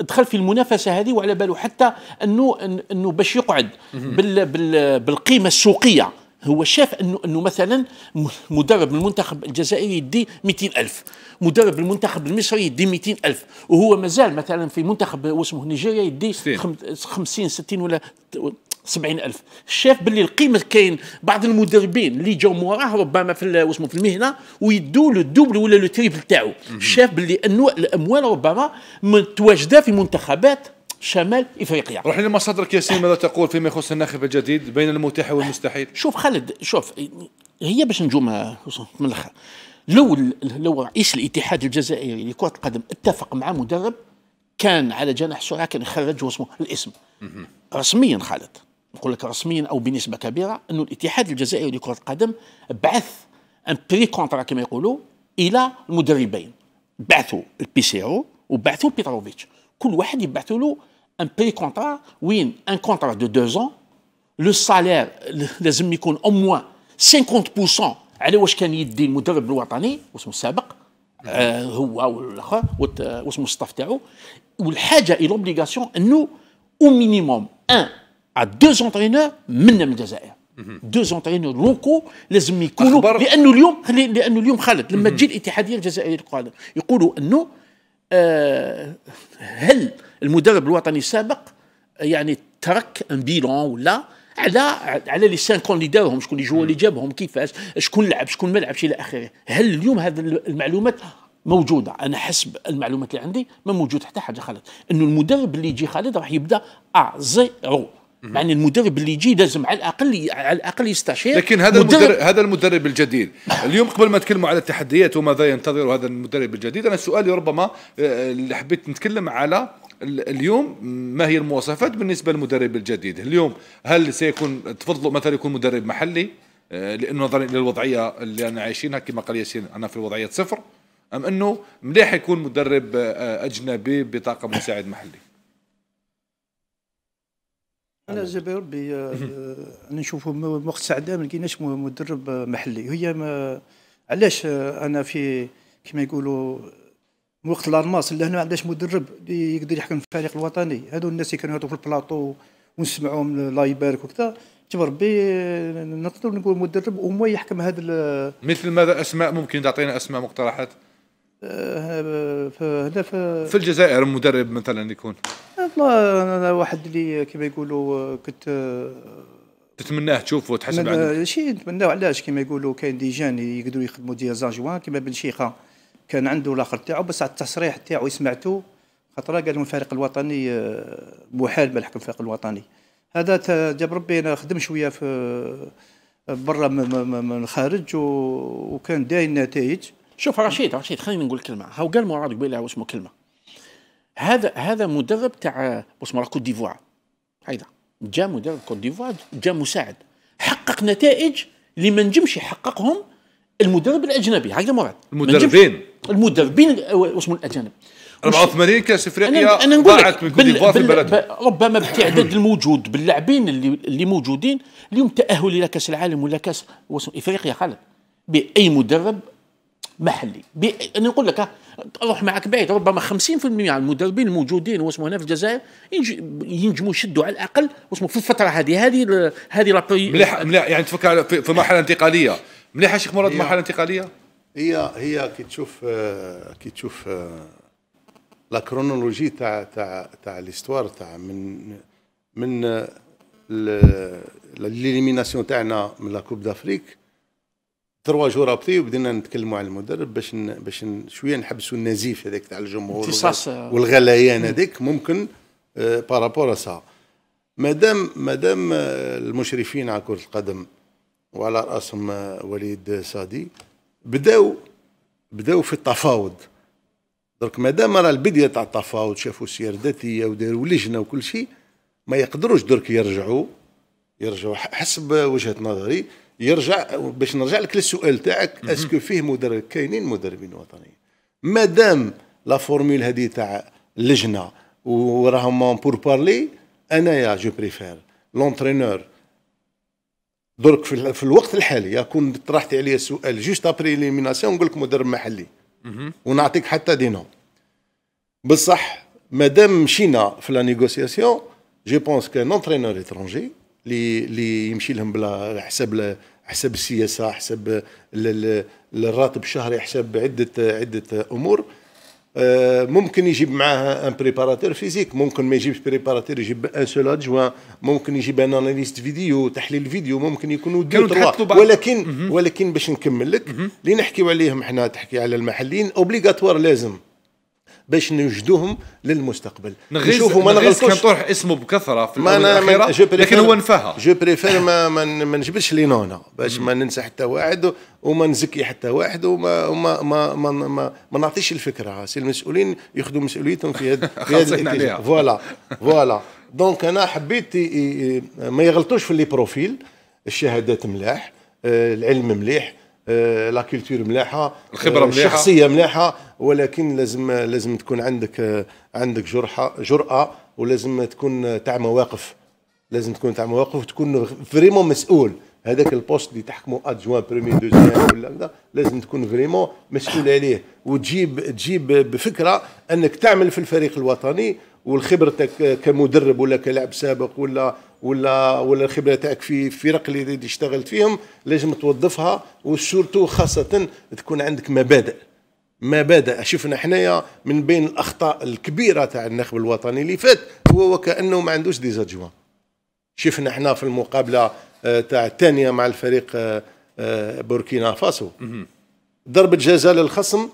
دخل في المنافسه هذه وعلى باله حتى انه انه باش يقعد بال بال بالقيمه السوقيه هو شاف انه انه مثلا مدرب المنتخب الجزائري يدي 200000 مدرب المنتخب المصري يدي 200000 وهو مازال مثلا في منتخب واسمه نيجيريا يدي 50 60 ولا سبعين ألف شاف باللي القيمة كاين بعض المدربين اللي جاو موراه ربما في واسمه في المهنة ويدوا لو الدوبل ولا لو تريبل تاعو شاف باللي أنواع الأموال ربما متواجدة في منتخبات شمال افريقيا روح صدرك يا ياسين ماذا تقول فيما يخص الناخب الجديد بين المتاح والمستحيل شوف خالد شوف هي باش نجوم من الاخر لو لو رئيس الاتحاد الجزائري لكره القدم اتفق مع مدرب كان على جناح سرعه كان يخرج واسمه الاسم رسميا خالد نقول لك رسميا او بنسبه كبيره انه الاتحاد الجزائري لكره القدم بعث ان بري كونترا كما يقولوا الى المدربين بعثوا البيسيرو وبعثوا بيتروفيتش كل واحد يبعثوا له ان بري كونترا وين ان كونترا دو دو زون لو سالير لازم يكون او موان 50% على واش كان يدي المدرب الوطني واسمه السابق آه هو والاخر واسمه الستاف تاعو والحاجه الى اوبليغاسيون انه او مينيموم ان à deux entraîneurs منا من الجزائر دو اونترينور لوكو لازم يكونوا لانه اليوم لانه اليوم خالد لما تجي الاتحاديه الجزائريه القادمه يقولوا انه آه هل المدرب الوطني السابق يعني ترك ان بيلون ولا على على لي سانكون اللي داروهم شكون اللي جوا اللي جابهم كيفاش شكون لعب شكون ما لعبش الى اخره هل اليوم هذه المعلومات موجوده انا حسب المعلومات اللي عندي ما موجود حتى حاجه خالد انه المدرب اللي يجي خالد راح يبدا ا زيرو مع ان المدرب اللي يجي لازم على الاقل على الاقل يستشير لكن هذا المدرب هذا المدرب الجديد اليوم قبل ما نتكلموا على التحديات وماذا ينتظر هذا المدرب الجديد انا سؤالي ربما آه، اللي حبيت نتكلم على اليوم ما هي المواصفات بالنسبه للمدرب الجديد اليوم هل سيكون تفضلوا مثلا يكون مدرب محلي آه، لانه نظرا للوضعيه اللي انا عايشينها كما قال ياسين انا في وضعيه صفر ام انه مليح يكون مدرب آه، اجنبي بطاقه مساعد محلي انا جاب ربي نشوفوا وقت سعداء ما لقيناش مدرب محلي هي ما علاش آه، انا في كما يقولوا وقت الارماس لهنا علاش مدرب يقدر يحكم الفريق الوطني هذو الناس اللي كانوا يهضروا في البلاطو ونسمعوهم الله يبارك وكذا جب ربي آه، نقدر نقول مدرب وما يحكم هذا مثل ماذا اسماء ممكن تعطينا اسماء مقترحات هنا آه، في الجزائر مدرب مثلا يكون والله انا واحد اللي كما يقولوا كنت آه، تتمناه تشوفه وتحس بعد آه، شي نتمناه علاش كما يقولوا كاين دي جان يقدروا يخدموا ديزاجوان كما بن شيخه كان عنده الاخر تاعو بس على التصريح تاعو سمعته خطره قال الفريق الوطني محال بالحكم الفريق الوطني هذا جاب ربي انا خدم شويه في برا من الخارج وكان داين نتائج شوف رشيد رشيد خليني نقول كلمه هاو قال مراد قبيله واسمه كلمه هذا هذا مدرب تاع واسمه كوت ديفوار هيدا جا مدرب كوت ديفوار جا مساعد حقق نتائج اللي ما نجمش يحققهم المدرب الاجنبي هكذا مراد المدربين المدربين واسمه آه، الاجانب 84 كاس افريقيا أنا نقول ضاعت من كوت ديفوار في بلدها ربما بالتعداد الموجود باللاعبين اللي اللي موجودين اليوم تاهل الى كاس العالم ولا كاس افريقيا خالد باي مدرب محلي انا نقول لك روح معك بعيد ربما 50% من المدربين الموجودين واسمه هنا في الجزائر ينجموا يشدوا على الاقل واسمه في الفتره هذه هذه ال... هذه لابري مليح مليح يعني تفكر في, في مرحله انتقاليه مليح يا شيخ مراد مرحله انتقاليه هي هي كي تشوف كي تشوف لا كرونولوجي تاع تاع تاع ليستوار تاع من من ليليميناسيون تاعنا من لا كوب دافريك تروا جو رابطي وبدينا نتكلموا على المدرب باش ن... باش ن... شويه نحبسوا النزيف هذاك تاع الجمهور والغليان هذاك ممكن آه بارابور سا مادام مادام آه، المشرفين على كره القدم وعلى راسهم آه، وليد صادي بداو بداو في التفاوض درك مادام راه البديه تاع التفاوض شافوا السير ذاتيه وداروا لجنه وكل شيء ما يقدروش درك يرجعوا يرجعوا حسب وجهه نظري يرجع باش نرجع لك للسؤال تاعك اسكو فيه مدرب كاينين مدربين وطنيين مادام لا فورمول هذه تاع اللجنه وراهم بور بارلي انايا جو بريفير لونترينور درك في الوقت الحالي يكون طرحتي عليا السؤال جوست ابري ليميناسيون نقول لك مدرب محلي ونعطيك حتى دي نو بصح مادام مشينا في لا نيغوسياسيون جو بونس كان اونترينور اترونجي اللي اللي يمشي لهم بلا حسب حسب السياسه حسب الراتب الشهري حسب عده عده امور آه، ممكن يجيب معاه ان بريباراتور فيزيك ممكن ما يجيبش بريباراتور يجيب ان سول ادجوان ممكن يجيب ان اناليست فيديو تحليل فيديو ممكن يكونوا ولكن ولكن باش نكمل لك اللي نحكيو عليهم احنا تحكي على المحليين اوبليغاتوار لازم باش نوجدوهم للمستقبل نشوفوا ما نغلطوش كان طرح اسمه بكثره في ما الأخيرة لكن هو نفاها جو بريفير ما ما نجبدش لي نونا باش ما ننسى حتى واحد وما نزكي حتى واحد وما ما ما ما, ما, ما نعطيش الفكره سي المسؤولين ياخذوا مسؤوليتهم في هذا في فوالا فوالا دونك انا حبيت ما يغلطوش في لي بروفيل الشهادات ملاح آه، العلم مليح آه، لا كولتور ملاحه الخبره آه، ملاحه الشخصيه ملاحه ولكن لازم لازم تكون عندك آه، عندك جرحه جراه ولازم تكون تاع مواقف لازم تكون تاع مواقف وتكون فريمون مسؤول هذاك البوست اللي تحكمه ادجوان بريمي دوزيام ولا كذا لازم تكون فريمون مسؤول عليه وتجيب تجيب بفكره انك تعمل في الفريق الوطني وخبرتك كمدرب ولا كلاعب سابق ولا ولا ولا الخبره تاعك في الفرق اللي اشتغلت فيهم لازم توظفها وسورتو خاصه تكون عندك مبادئ مبادئ شفنا حنايا من بين الاخطاء الكبيره تاع النخب الوطني اللي فات هو وكانه ما عندوش ديزاجوان شفنا حنا في المقابله آه، تاع الثانيه مع الفريق آه، آه، بوركينا فاسو ضربه جزاء للخصم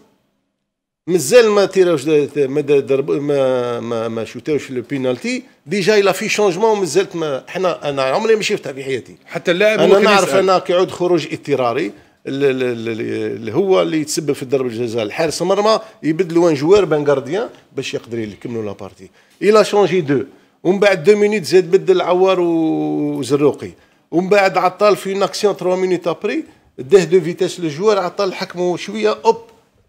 مازال ما تيراوش ما درب ما ما, ما شوتاوش البينالتي ديجا الا في شونجمون مازالت ما حنا انا عمري ما شفتها في حياتي حتى اللاعب انا نعرف انا كيعود خروج اضطراري اللي هو اللي يتسبب في ضرب الجزاء الحارس مرمى يبدل وان جوار بان غارديان باش يقدر يكملوا لا بارتي الا شونجي دو ومن بعد دو مينيت زاد بدل عوار وزروقي ومن بعد عطال في اون اكسيون 3 مينيت ابري داه دو فيتاس جوار عطال حكمه شويه اوب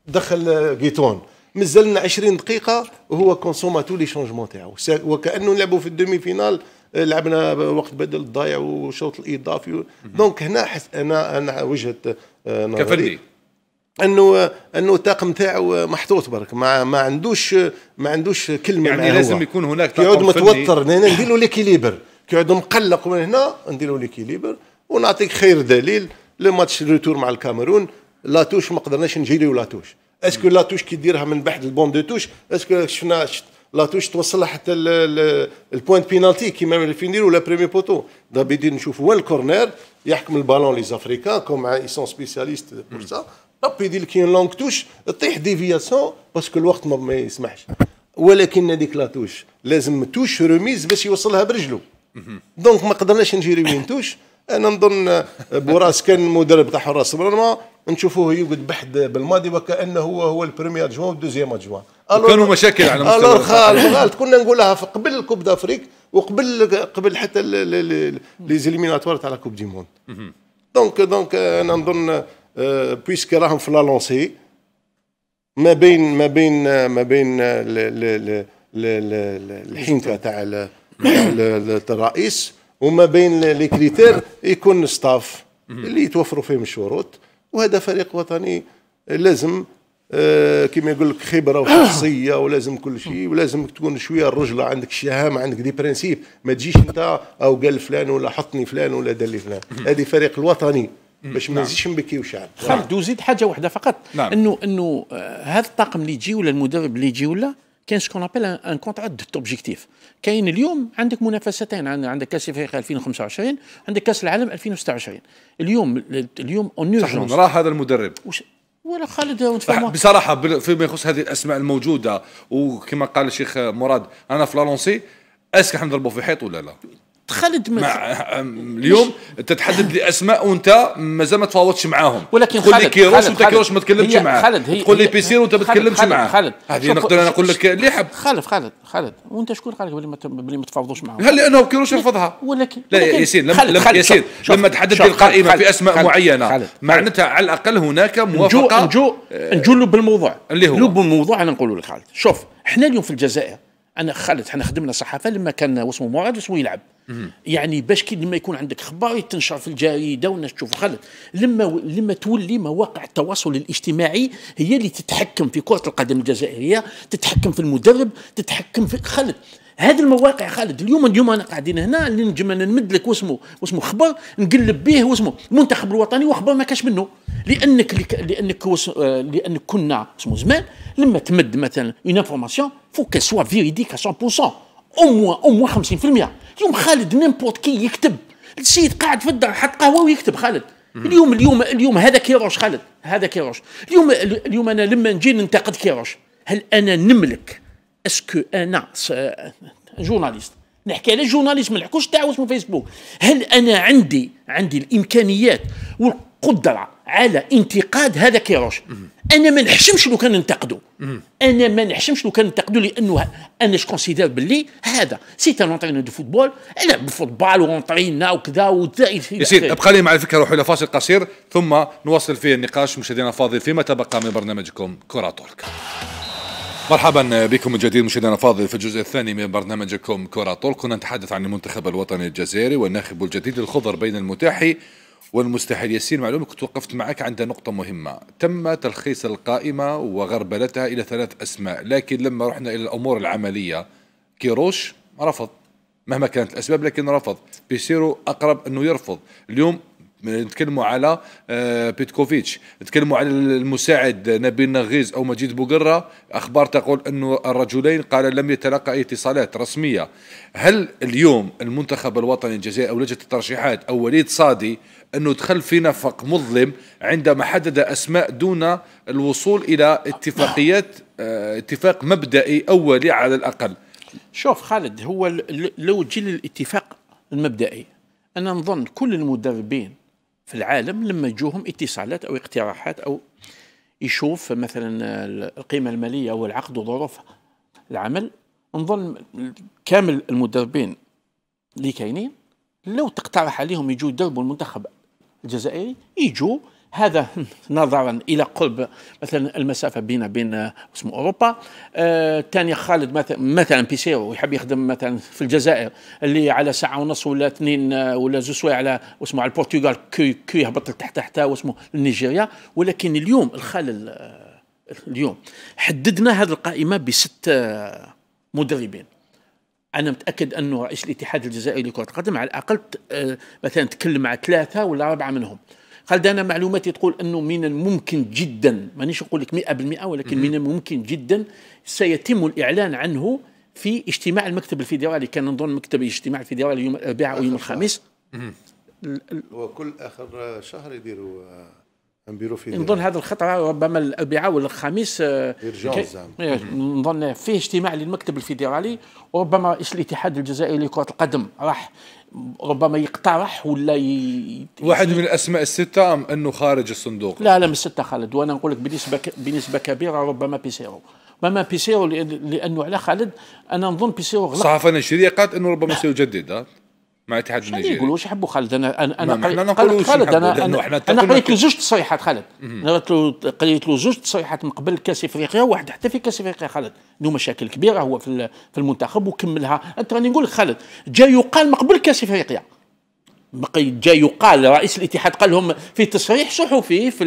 دخل غيتون مازلنا 20 دقيقه وهو كونسوما تو لي شونجمون تاعو وكانه نلعبوا في الدومي فينال لعبنا وقت بدل الضايع وشوط الاضافي دونك هنا حس انا انا وجهه آه، نظري كفني انه انه الطاقم تاعو محطوط برك ما ما عندوش ما عندوش كلمه يعني لازم هو. يكون هناك طاقم يعود متوتر ندير له ليكيليبر كيعود مقلق من هنا ندير له ليكيليبر ونعطيك خير دليل لو ماتش ريتور مع الكاميرون لاتوش ما قدرناش نجيريو لاتوش اسكو لاتوش كي ديرها من بعد البون دو توش اسكو شفنا لاتوش توصلها حتى البوان بينالتي كيما الفينير ولا بريمي بوتو دابا نشوف وين الكورنير يحكم البالون لي زافريكا كوم اي سون سبيسياليست بور سا ربي يدير كاين لونغ توش طيح ديفياسيون باسكو الوقت ما يسمحش ولكن هذيك لاتوش لازم توش رميز باش يوصلها برجلو دونك ما قدرناش نجيري وين توش انا نظن بوراس كان مدرب تاع حراس المرمى نشوفوه يقعد بحد بالماضي وكانه هو هو البريمير جوان والدوزيام جوان كانوا مشاكل على مستوى الوغ غلط كنا نقولها قبل الكوب دافريك وقبل قبل حتى لي زيليميناتوار تاع الكوب كوب دي موند دونك دونك انا نظن آه، بويسك راهم في لالونسي ما بين ما بين آه، ما بين الحنكه تاع الرئيس وما بين لي كريتير يكون ستاف اللي يتوفروا فيهم الشروط وهذا فريق وطني لازم آه، كما يقول لك خبره وشخصيه ولازم كل شيء ولازم تكون شويه الرجله عندك الشهامه عندك دي برينسيب ما تجيش انت او قال فلان ولا حطني فلان ولا دلي فلان هذه فريق الوطني باش ما نعم. نزيدش نبكي وشعر خالد وزيد حاجه واحده فقط نعم. انه انه آه، هذا الطاقم اللي يجي ولا المدرب اللي يجي ولا كاين شكون ابل ان كونترا دو اوبجيكتيف كاين اليوم عندك منافستين عندك كاس افريقيا 2025 عندك كاس العالم 2026 اليوم اليوم اون اورجونس راه هذا المدرب وش ولا خالد بصراحه فيما يخص هذه الاسماء الموجوده وكما قال الشيخ مراد انا في لالونسي اسك حنضربوا في حيط ولا لا تخلد مع اليوم تحدد لي اسماء وانت مازال ما تفاوضش معاهم ولكن تقول لي كيروش وانت كيروش ما تكلمتش معاه تقول لي بيسير وانت ما تكلمتش معاه خالد هذه نقدر انا نقول لك اللي حب خالد خالد خالد وانت شكون قال لك بلي ما بلي ما تفاوضوش معاهم هل لانه كيروش رفضها ولكن لا ياسين لما ياسين لما تحدد لي القائمه في اسماء معينه معناتها على الاقل هناك موافقه نجو آه، نجو بالموضوع اللي هو لب الموضوع انا نقول لك خالد شوف احنا اليوم في الجزائر انا خالد احنا خدمنا صحافه لما كان واسمه معاد واسمه يلعب يعني باش كي لما يكون عندك خبر تنشر في الجريده والناس تشوف خلط لما و... لما تولي مواقع التواصل الاجتماعي هي اللي تتحكم في كره القدم الجزائريه تتحكم في المدرب تتحكم في خلط هذه المواقع خالد اليوم اليوم انا قاعدين هنا اللي نجم انا نمد لك واسمه واسمه خبر نقلب به واسمه المنتخب الوطني وخبر ما كاش منه لانك لانك آه، لانك كنا اسمه زمان لما تمد مثلا اون انفورماسيون فو سوا فيريديك 100% او اموا 50% اليوم خالد نيمبورت كي يكتب السيد قاعد في الدار حط قهوه ويكتب خالد اليوم اليوم اليوم هذا كيروش خالد هذا كيروش اليوم اليوم انا لما نجي ننتقد كيروش هل انا نملك اسكو انا جورناليست نحكي على الجورناليست ما نحكوش تاع فيسبوك هل انا عندي عندي الامكانيات قدرة على انتقاد هذا كيروش انا ما نحشمش لو كان ننتقده انا ما نحشمش لو كان ننتقده لانه انا جو كونسيدير باللي هذا سي ان اونترينور دو فوتبول انا بالفوتبال وانترينا وكذا وكذا سيدي ابقى لي مع الفكره روحوا الى فاصل قصير ثم نواصل فيه النقاش مشاهدينا فاضل فيما تبقى من برنامجكم كره ترك مرحبا بكم من جديد مشاهدينا فاضل في الجزء الثاني من برنامجكم كرة طول كنا نتحدث عن المنتخب الوطني الجزائري والناخب الجديد الخضر بين المتاحي والمستحيل ياسين معلوم كنت وقفت معك عند نقطة مهمة تم تلخيص القائمة وغربلتها إلى ثلاث أسماء لكن لما رحنا إلى الأمور العملية كيروش رفض مهما كانت الأسباب لكن رفض بيسيرو أقرب أنه يرفض اليوم نتكلموا على آه، بيتكوفيتش نتكلموا على المساعد نبيل نغيز او مجيد بوقره اخبار تقول انه الرجلين قال لم يتلقى اي اتصالات رسميه هل اليوم المنتخب الوطني الجزائري او لجنه الترشيحات او وليد صادي أنه دخل في نفق مظلم عندما حدد أسماء دون الوصول إلى اتفاقيات آه، اتفاق مبدئي أولي على الأقل شوف خالد هو لو جي للاتفاق المبدئي أنا نظن كل المدربين في العالم لما جوهم اتصالات أو اقتراحات أو يشوف مثلا القيمة المالية أو العقد وظروف العمل نظن كامل المدربين اللي كاينين لو تقترح عليهم يجوا يدربوا المنتخب الجزائري يجوا هذا نظرا الى قرب مثلا المسافه بين بين اسم اوروبا الثاني آه خالد مثلا مثلا بيسيرو يحب يخدم مثلا في الجزائر اللي على ساعه ونص ولا اثنين آه، ولا زوج سوايع على اسمه على البرتغال كي, كي يهبط تحت تحت واسمه النيجيريا ولكن اليوم الخال آه، اليوم حددنا هذه القائمه بست آه، مدربين انا متاكد انه رئيس الاتحاد الجزائري لكره القدم على الاقل آه، مثلا تكلم مع ثلاثه ولا اربعه منهم قال انا معلوماتي تقول انه من الممكن جدا مانيش نقول لك 100% ولكن من الممكن جدا سيتم الاعلان عنه في اجتماع المكتب الفيدرالي كان نظن مكتب الاجتماع الفيدرالي يوم الاربعاء ويوم الخميس وكل اخر شهر يديروا آه، نظن هذا الخطره ربما الاربعاء ولا الخميس آه، إيه، نظن فيه اجتماع للمكتب الفيدرالي وربما الاتحاد الجزائري لكره القدم راح ربما يقترح ولا ي... واحد من الاسماء السته ام انه خارج الصندوق لا لا من السته خالد وانا نقول لك بنسبه ك... بنسبه كبيره ربما بيسيرو ربما بيسيرو لانه على خالد انا نظن بيسيرو غلط الصحافه النشريه قالت انه ربما سيجدد مع الاتحاد النيجيري يقولوا يقولوش يحبوا خالد انا انا انا قريت خالد انا انا, أنا قريت له زوج تصريحات خالد قريت له زوج تصريحات من قبل كاس افريقيا واحد حتى في كاس افريقيا خالد له مشاكل كبيره هو في في المنتخب وكملها انت راني نقول لك خالد جا يقال من قبل كاس افريقيا جا يقال رئيس الاتحاد قال لهم في تصريح صحفي في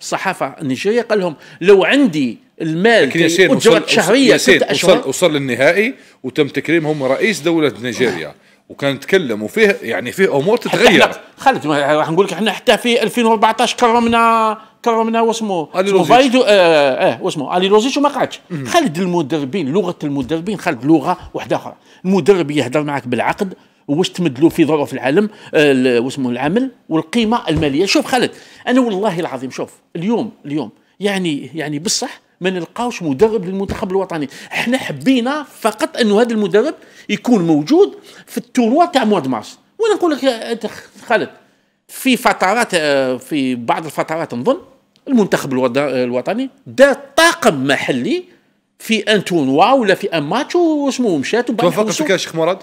الصحافه النيجيريه قال لهم لو عندي المال اجرت شهريه وصل, وصل للنهائي وتم تكريمهم رئيس دوله نيجيريا وكان يتكلم وفيه يعني فيه امور تتغير خالد راح نقول لك احنا حتى في 2014 كرمنا كرمنا واسمه فايدو اه اه واسمه علي آه، لوزيتش وما قعدش خالد المدربين لغه المدربين خالد لغه واحده اخرى المدرب يهضر معك بالعقد واش تمد له في ظروف العالم آه، واسمه العمل والقيمه الماليه شوف خالد انا والله العظيم شوف اليوم اليوم يعني يعني بصح ما نلقاوش مدرب للمنتخب الوطني احنا حبينا فقط انه هذا المدرب يكون موجود في التوروا تاع مواد مارس وانا نقول لك انت خالد في فترات آه، في بعض الفترات نظن المنتخب الوطني دار طاقم محلي في ان تونوا ولا في ان ماتش واسمه مشات وبعد توفقت في كاس الشيخ مراد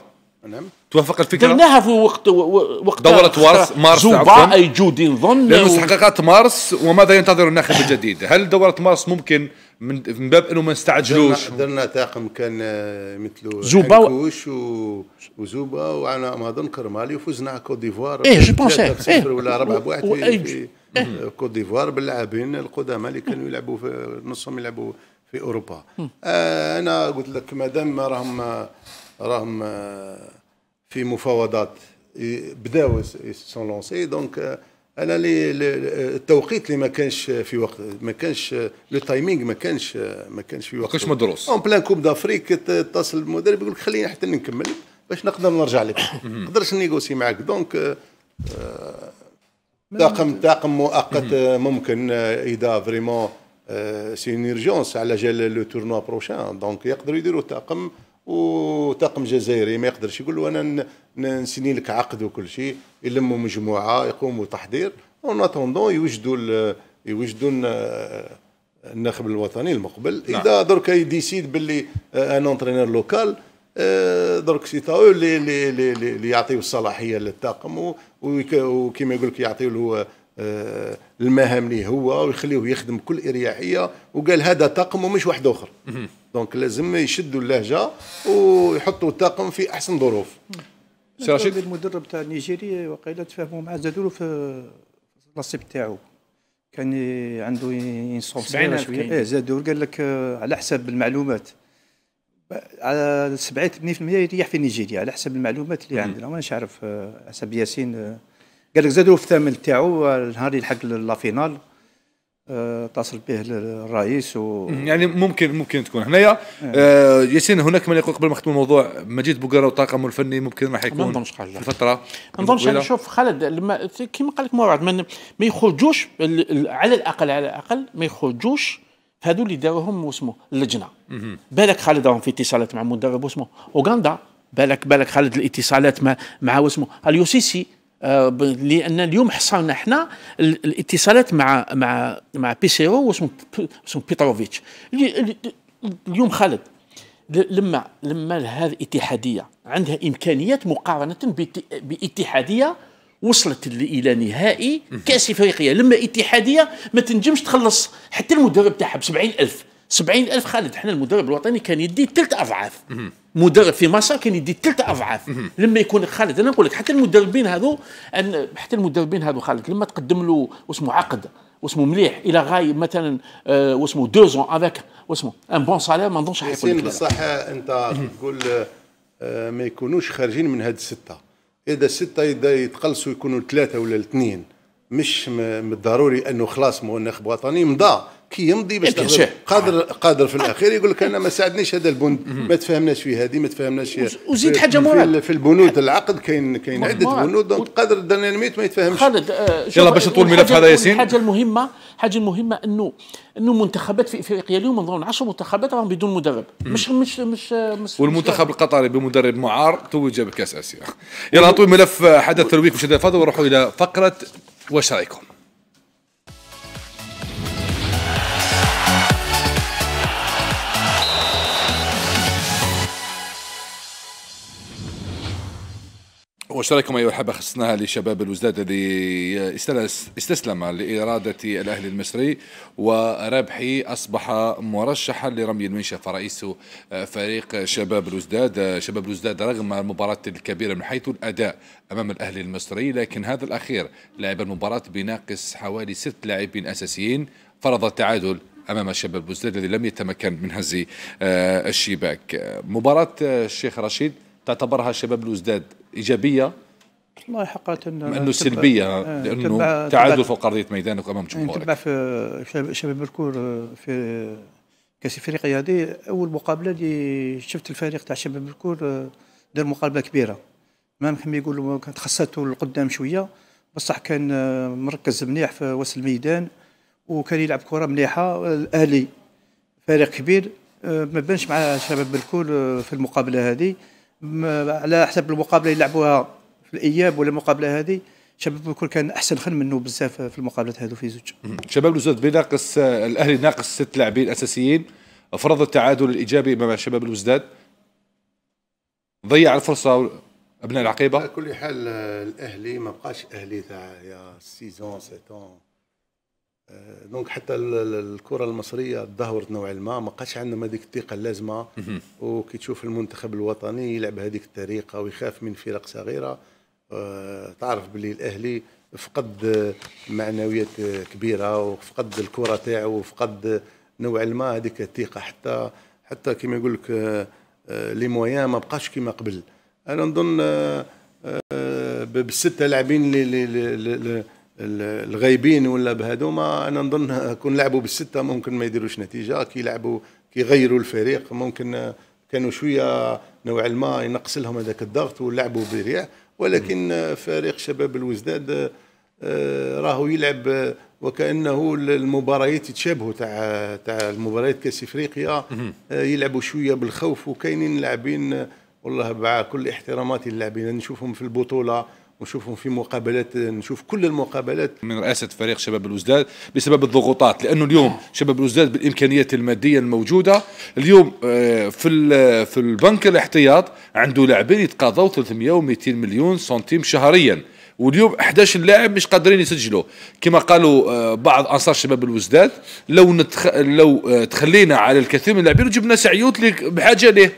نعم توافق الفكره قلناها في وقت وقت دوره مارس مارس زوبا اي جودين ظن لانه استحقاقات و... مارس وماذا ينتظر الناخب الجديد هل دوره مارس ممكن من, باب انه ما نستعجلوش درنا طاقم كان آه، مثل زوبا و... وزوبا وانا ما اظن كرمالي وفزنا على كوت ديفوار ايه جو بونسي إيه ولا ربع بواحد و... في, إيه؟ كوت ديفوار باللاعبين القدامى اللي كانوا يلعبوا في نصهم يلعبوا في اوروبا آه انا قلت لك مادام راهم راهم آه، في مفاوضات بداو سون لونسي دونك آه، انا لي التوقيت اللي ما كانش في وقت ما كانش لو تايمينغ ما كانش آه، ما كانش في وقت ما كانش مدروس اون بلان كوب دافريك تتصل المدرب يقول لك خليني حتى نكمل باش نقدر نرجع لك ما نقدرش نيغوسي معك دونك طاقم طاقم مؤقت ممكن اذا فريمون سي اون على جال لو تورنوا بروشان دونك يقدروا يديروا طاقم وطاقم جزائري ما يقدرش يقول له انا نسني لك عقد وكل شيء يلموا مجموعه يقوموا تحضير اون اتوندون يوجدوا يوجدوا الناخب الوطني المقبل نعم. اذا درك يديسيد باللي آه، ان اونترينور لوكال آه، درك سي تاو اللي اللي يعطيو الصلاحيه للطاقم وكيما يقول لك يعطيو له آه، المهام اللي هو ويخليه يخدم بكل اريحيه وقال هذا طاقم ومش واحد اخر دونك لازم يشدوا اللهجه ويحطوا الطاقم في احسن ظروف سي رشيد المدرب تاع النيجيري وقيلا تفاهموا مع زادولو في النصيب تاعو كان عنده انسون صغيره شويه ايه زادولو قال لك على حسب المعلومات على 70 80% يريح في نيجيريا على حسب المعلومات اللي عندنا مانيش عارف آه، حسب ياسين آه، قال لك زادوا في الثمن تاعو نهار يلحق لافينال آه، اتصل به الرئيس و... يعني ممكن ممكن تكون هنايا إيه. آه ياسين هناك من يقول قبل ما نختم الموضوع مجيد بوكرا وطاقمه الفني ممكن راح يكون ما نظنش في الفتره ما نظنش انا يعني شوف خالد لما كيما قال لك موعد ما يخرجوش على الاقل على الاقل ما يخرجوش هذو اللي داروهم واسمه اللجنه بالك خالد راهم في اتصالات مع مدرب واسمه اوغندا بالك بالك خالد الاتصالات مع مع واسمه اليوسيسي آه، لان اليوم حصلنا احنا الاتصالات مع مع مع بي سي او بيتروفيتش اليوم خالد لما لما هذه الاتحاديه عندها امكانيات مقارنه باتحاديه وصلت الى نهائي كاس افريقيا لما اتحاديه ما تنجمش تخلص حتى المدرب تاعها ب 70000 70 ألف خالد حنا المدرب الوطني كان يدي ثلث أضعاف مدرب في مصر كان يدي ثلث أضعاف لما يكون خالد أنا نقول لك حتى المدربين هذو أن حتى المدربين هذو خالد لما تقدم له واسمه عقد واسمه مليح الى غاية مثلا آه، واسمه دوزون افيك واسمه ان بون سالير ما نظنش حيكون ياسين بصح انت تقول آه، آه، ما يكونوش خارجين من هاد السته اذا السته اذا يتقلصوا يكونوا ثلاثه ولا الاثنين مش من الضروري انه خلاص مناخب وطني مضى كي يمضي باش قادر آه. قادر في آه. الاخير يقول لك انا ما ساعدنيش هذا البند ما تفاهمناش في هذه ما تفاهمناش وزيد حاجه مراد في, في البنود العقد كاين كاين عده بنود دونك قادر الديناميت ما يتفاهمش خالد آه يلا باش نطول الملف هذا ياسين الحاجه المهمه الحاجه المهمه انه انه منتخبات في افريقيا اليوم نظن 10 منتخبات راهم بدون مدرب مش مش مش, مش والمنتخب القطري بمدرب معار توج بكاس اسيا يلا نطول ملف حدث الويك مشاهدينا الفاضل ونروحوا الى فقره واش رايكم وش رايكم ايها الحبه خصناها لشباب الوزداد الذي استسلم لاراده الاهلي المصري وربحي اصبح مرشحا لرمي المنشف رئيس فريق شباب الوزداد شباب الوزداد رغم المباراه الكبيره من حيث الاداء امام الاهلي المصري لكن هذا الاخير لعب المباراه بناقص حوالي ست لاعبين اساسيين فرض التعادل امام شباب الوزداد الذي لم يتمكن من هز آه، الشباك مباراه آه، الشيخ رشيد تعتبرها شباب الوزداد ايجابيه والله حقيقه مع انه سلبيه آه، لانه تعادل فوق ارضيه ميدانك امام إيه، جمهورك نتبع في شباب الكور آه، في كاس افريقيا هذه اول مقابله اللي شفت الفريق تاع شباب الكور آه، دار مقابله كبيره ما محمي يقولوا كانت خسرته القدام شويه بصح كان مركز مليح في وسط الميدان وكان يلعب كره مليحه الاهلي فريق كبير ما بانش مع شباب الكور في المقابله هذه على حسب المقابله اللي لعبوها في الاياب ولا المقابله هذه شباب الكل كان احسن خن منه بزاف في المقابلات هذو في زوج شباب الوزداد بناقص الاهلي ناقص ست لاعبين اساسيين فرض التعادل الايجابي امام شباب الوزداد ضيع الفرصه ابناء العقيبه على كل حال الاهلي ما بقاش اهلي تاع يا سيزون سيتون دونك حتى الكره المصريه تدهورت نوعا ما ما بقاش عندنا هذيك الثقه اللازمه وكي تشوف المنتخب الوطني يلعب بهذيك الطريقه ويخاف من فرق صغيره آه، تعرف باللي الاهلي فقد معنويات كبيره وفقد الكره تاعو وفقد نوعا ما هذيك الثقه حتى حتى كما يقول لك آه، آه، لي مويان ما بقاش كما قبل انا نظن بالسته لاعبين اللي الغايبين ولا بهذوما انا نظن كون لعبوا بالسته ممكن ما يديروش نتيجه كي لعبوا كي غيروا الفريق ممكن كانوا شويه نوعا ما ينقص لهم هذاك الضغط ولعبوا بريح ولكن فريق شباب الوزداد آه، راهو يلعب وكانه المباريات يتشابهوا تاع تاع المباريات كاس افريقيا آه، يلعبوا شويه بالخوف وكاينين لاعبين والله مع كل احتراماتي اللاعبين نشوفهم في البطوله ونشوفهم في مقابلات نشوف كل المقابلات من رئاسه فريق شباب الوزداد بسبب الضغوطات لانه اليوم شباب الوزداد بالامكانيات الماديه الموجوده اليوم آه، في آه، في البنك الاحتياط عنده لاعبين يتقاضوا 300 و200 مليون سنتيم شهريا واليوم 11 لاعب مش قادرين يسجلوا كما قالوا آه، بعض انصار شباب الوزداد لو نتخ... لو تخلينا على الكثير من اللاعبين وجبنا سعيوت اللي بحاجه ليه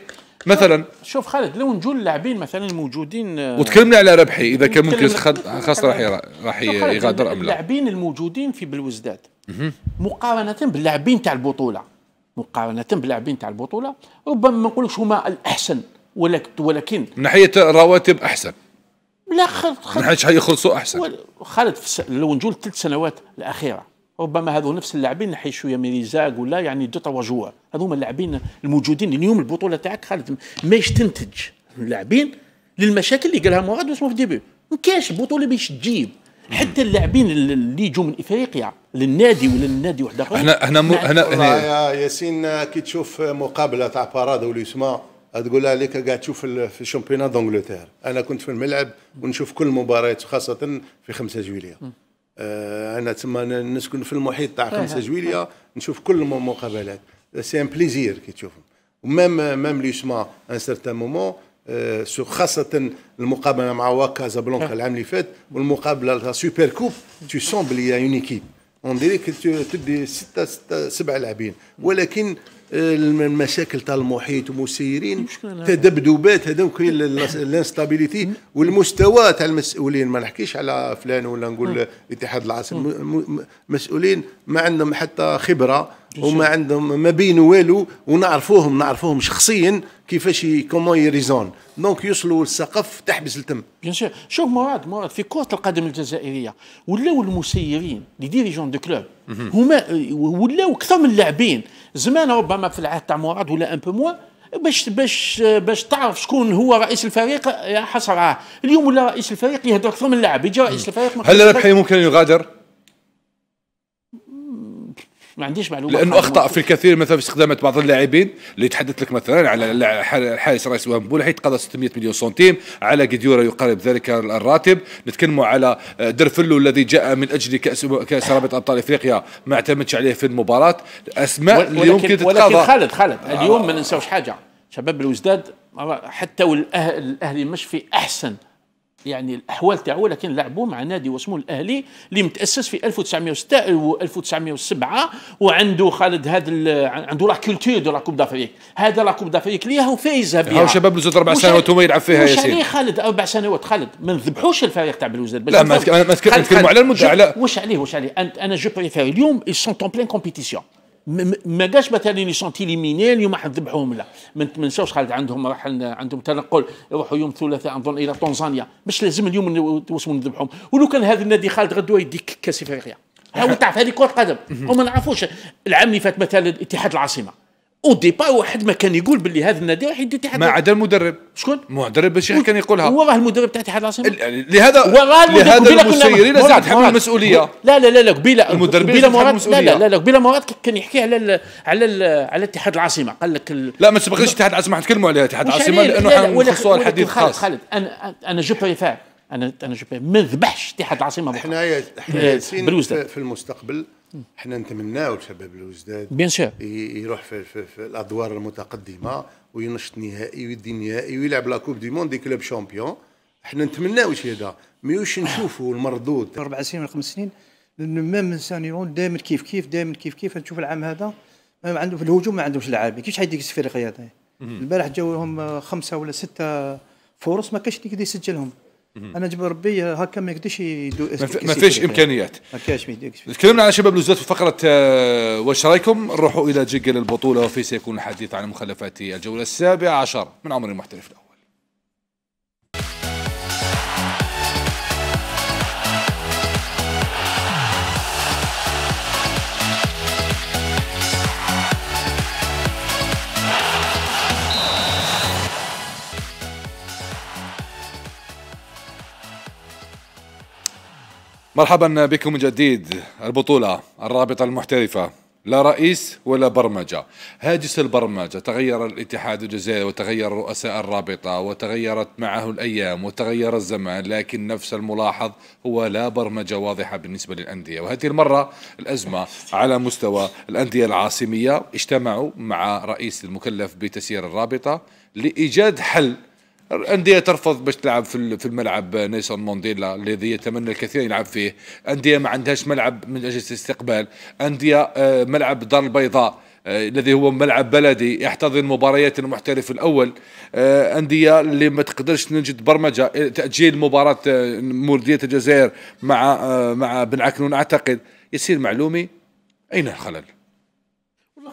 مثلا شوف خالد لو نجول اللاعبين مثلا الموجودين آه، وتكلمنا على ربحي اذا كان ممكن خاص راح راح يغادر ام لا اللاعبين الموجودين في بلوزداد مقارنه باللاعبين تاع البطوله مقارنه باللاعبين تاع البطوله ربما ما نقولكش هما الاحسن ولكن من ناحيه الرواتب احسن لا خالد خالد حيخلصوا احسن خالد لو نجول الثلاث سنوات الاخيره ربما هذو نفس اللاعبين نحي شويه ميريزاك ولا يعني دوتا وجوه هذوما اللاعبين الموجودين اليوم البطوله تاعك خالد ماهيش تنتج اللاعبين للمشاكل اللي قالها مراد واسمه في ديبي ما كاش بطوله باش تجيب حتى اللاعبين اللي يجوا من افريقيا للنادي ولا للنادي واحد اخر هنا هنا مو احنا يا ياسين كي تشوف مقابله تاع باراد وليسما تقول لها عليك قاعد تشوف في الشامبيونات دونجلتير انا كنت في الملعب ونشوف كل المباريات خاصه في 5 جويليه آه انا تما نسكن في المحيط تاع خمسه جويليه نشوف كل المقابلات سي ان بليزير كي تشوفهم ومام مام لي سما ان سارتان مومون آه خاصة المقابلة مع واكا زابلونكا العام اللي فات والمقابلة تاع سوبر كوب تو سون بلي اون ايكيب اون ديريك تدي ستة ستة سبعة لاعبين ولكن المشاكل تاع المحيط ومسيرين تذبذبات هذوك الانستابيليتي والمستوى تاع المسؤولين ما نحكيش على فلان ولا نقول الاتحاد نعم. العاصمي مسؤولين ما عندهم حتى خبره هما عندهم ما بين والو ونعرفوهم نعرفوهم شخصيا كيفاش كومون يريزون دونك يوصلوا للسقف تحبس التم بيان سور شوف مراد مراد في كره القدم الجزائريه ولاو المسيرين لي ديريجون دو كلوب هما آه، ولاو اكثر من اللاعبين زمان ربما في العهد تاع مراد ولا ان بو موان باش باش آه، باش تعرف شكون هو رئيس الفريق حصل اليوم ولا رئيس الفريق يهدر اكثر من لاعب يجي رئيس الفريق هل ربحي ممكن يغادر؟ ما عنديش معلومه لانه اخطا في الكثير مثلا في استخدامات بعض اللاعبين اللي يتحدث لك مثلا على الحارس رئيس بولا حيت قضى 600 مليون سنتيم على جديورا يقارب ذلك الراتب نتكلموا على درفلو الذي جاء من اجل كاس كاس رابطه ابطال افريقيا ما اعتمدش عليه في المباراه اسماء اللي يمكن تتقاضى ولكن خالد خالد آه. اليوم ما ننساوش حاجه شباب الوزداد حتى والاهلي مش في احسن يعني الاحوال تاعو ولكن لعبوا مع نادي واسمه الاهلي اللي متاسس في 1906 و 1907 وعنده خالد هذا عنده لا كولتور دو لا كوب دافريك هذا لا كوب دافريك ليه وفايزها بها هو شباب بلوزات اربع سنوات هما يلعب فيها يا سيدي خالد اربع سنوات خالد ما نذبحوش الفريق تاع بلوزات لا ما نتكلموا على المده على واش عليه واش عليه انا جو بريفير اليوم ils اون en كومبيتيسيون ما جاش مثلا لي سونتي ليميني اليوم راح نذبحوهم لا ما تنساوش خالد عندهم راح عندهم تنقل يروحوا يوم الثلاثاء نظن الى تنزانيا مش لازم اليوم توسموا نذبحوهم ولو كان هذا النادي خالد غدوه يديك كاس افريقيا هاو تعرف هذه كره قدم وما نعرفوش العام اللي فات مثلا اتحاد العاصمه او ديبا واحد ما كان يقول باللي هذا النادي راح يدي اتحاد ما عدا المدرب شكون؟ المدرب الشيخ كان يقولها هو راه المدرب تاع اتحاد العاصمه لهذا لهذا المسيرين لازم تحمل المسؤوليه لا لا لا لا قبيله المدرب قبيله مرات لا لا لا قبيله مراد كان يحكي على الـ على الـ على اتحاد العاصمه قال لك لا ما تبغيش اتحاد العاصمه نتكلموا عليها اتحاد العاصمه لانه نخصوها الحديث خالد خالد انا انا جو بريفير انا انا جو ما نذبحش اتحاد العاصمه احنا احنا آه، في المستقبل احنا نتمناو شباب الوجداد بيان يروح في, في, في الادوار المتقدمه وينشط نهائي ويدي نهائي ويلعب لا كوب دي موند دي كلوب شامبيون احنا نتمناو شي هذا مي واش نشوفوا المردود اربع سنين ولا خمس سنين ميم سانيون دائما كيف كيف دائما كيف كيف نشوف العام هذا عنده في الهجوم ما عندهمش لاعب كيفاش حيديك الفريق هذا البارح جاوهم خمسه ولا سته فرص ما كانش اللي يسجلهم انا جبر ربي هكا ما يقدرش ما فيش امكانيات ما تكلمنا على شباب لوزات في فقره آه، واش رايكم نروحوا الى جيجل البطوله وفي سيكون الحديث عن مخلفات الجوله السابعه عشر من عمر المحترف له مرحبا بكم من جديد البطولة الرابطة المحترفة لا رئيس ولا برمجة هاجس البرمجة تغير الاتحاد الجزائري وتغير رؤساء الرابطة وتغيرت معه الأيام وتغير الزمان لكن نفس الملاحظ هو لا برمجة واضحة بالنسبة للأندية وهذه المرة الأزمة على مستوى الأندية العاصمية اجتمعوا مع رئيس المكلف بتسيير الرابطة لإيجاد حل انديه ترفض باش تلعب في في الملعب نيسون مونديلا الذي يتمنى الكثير يلعب فيه انديه ما عندهاش ملعب من اجل الاستقبال انديه آه، ملعب الدار البيضاء آه، الذي هو ملعب بلدي يحتضن مباريات المحترف الاول آه، انديه اللي ما تقدرش نجد برمجه إيه، تاجيل مباراه مولديه الجزائر مع مع بن عكنون اعتقد يصير معلومي اين الخلل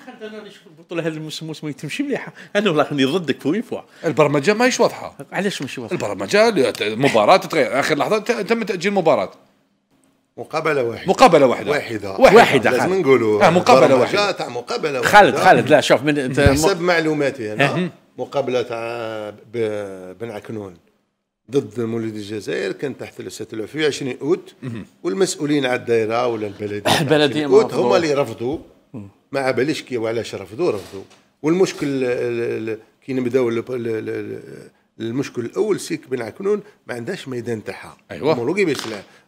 واخا انا اللي البطوله هذا الموسم ما يتمش مليحه انا والله راني ضدك فوين فوا البرمجه ماهيش واضحه علاش ماشي واضحه البرمجه المباراه تتغير اخر لحظه تم تاجيل المباراه مقابلة واحدة مقابلة واحدة واحدة واحدة, واحدة لازم نقولوا آه مقابلة واحدة تاع مقابلة واحدة خالد خالد لا شوف من حسب معلوماتي انا مقابلة تاع بن عكنون ضد مولود الجزائر كان تحت الستلو في 20 اوت والمسؤولين على الدائره ولا البلديه البلديه اوت هما اللي رفضوا ما باليش كي وعلى شرفدو رفضوا والمشكل كي نبداو المشكل الاول سيك بن عكنون ما عندهاش ميدان تاعها ايوا مولوكي باش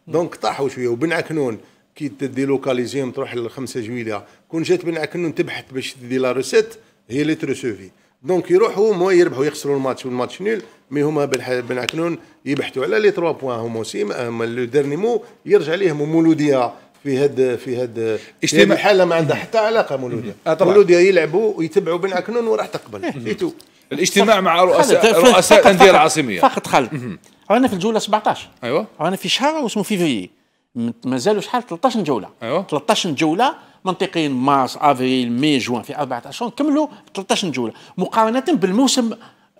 دونك طاحوا شويه وبن عكنون كي تدي لوكاليزيون تروح ل 5 جويليا كون جات بن عكنون تبحث باش تدي لا روسيت هي اللي تروسوفي دونك يروحوا هما يربحوا يخسروا الماتش والماتش نول مي هما بن عكنون يبحثوا على لي 3 بوان هما سيما لو ديرني مو يرجع ليهم مولوديه في هاد في هاد اجتماع هاد الحاله ما عندها حتى علاقه مولوديه آه، مولوديه يلعبوا ويتبعوا بن عكنون وراح تقبل ايتو الاجتماع مع رؤساء رؤساء الانديه العاصميه فقط خالد رانا في الجوله 17 ايوه رانا في شهر واسمه فيفري مازالوا شحال 13 جوله ايوه 13 جوله منطقيين مارس افريل مي جوان في اربعة اشهر كملوا 13 جوله مقارنه بالموسم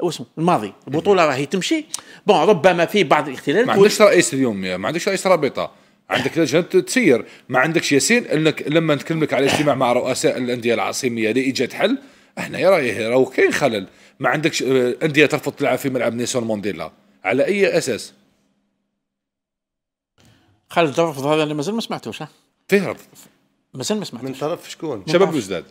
واسمه الماضي البطوله راهي تمشي بون ربما في بعض الاختلالات ما عندكش رئيس اليوم ما عندكش رئيس رابطه عندك لجنه تسير ما عندكش ياسين انك لما لك على اجتماع مع رؤساء الانديه العاصميه لايجاد حل احنا يا رايه راهو كاين خلل ما عندكش آه، انديه ترفض تلعب في ملعب نيسون مونديلا على اي اساس؟ خالد ترفض هذا اللي مازال ما سمعتوش ها؟ فيه رفض مازال ما سمعتوش من طرف شكون؟ شباب بوزداد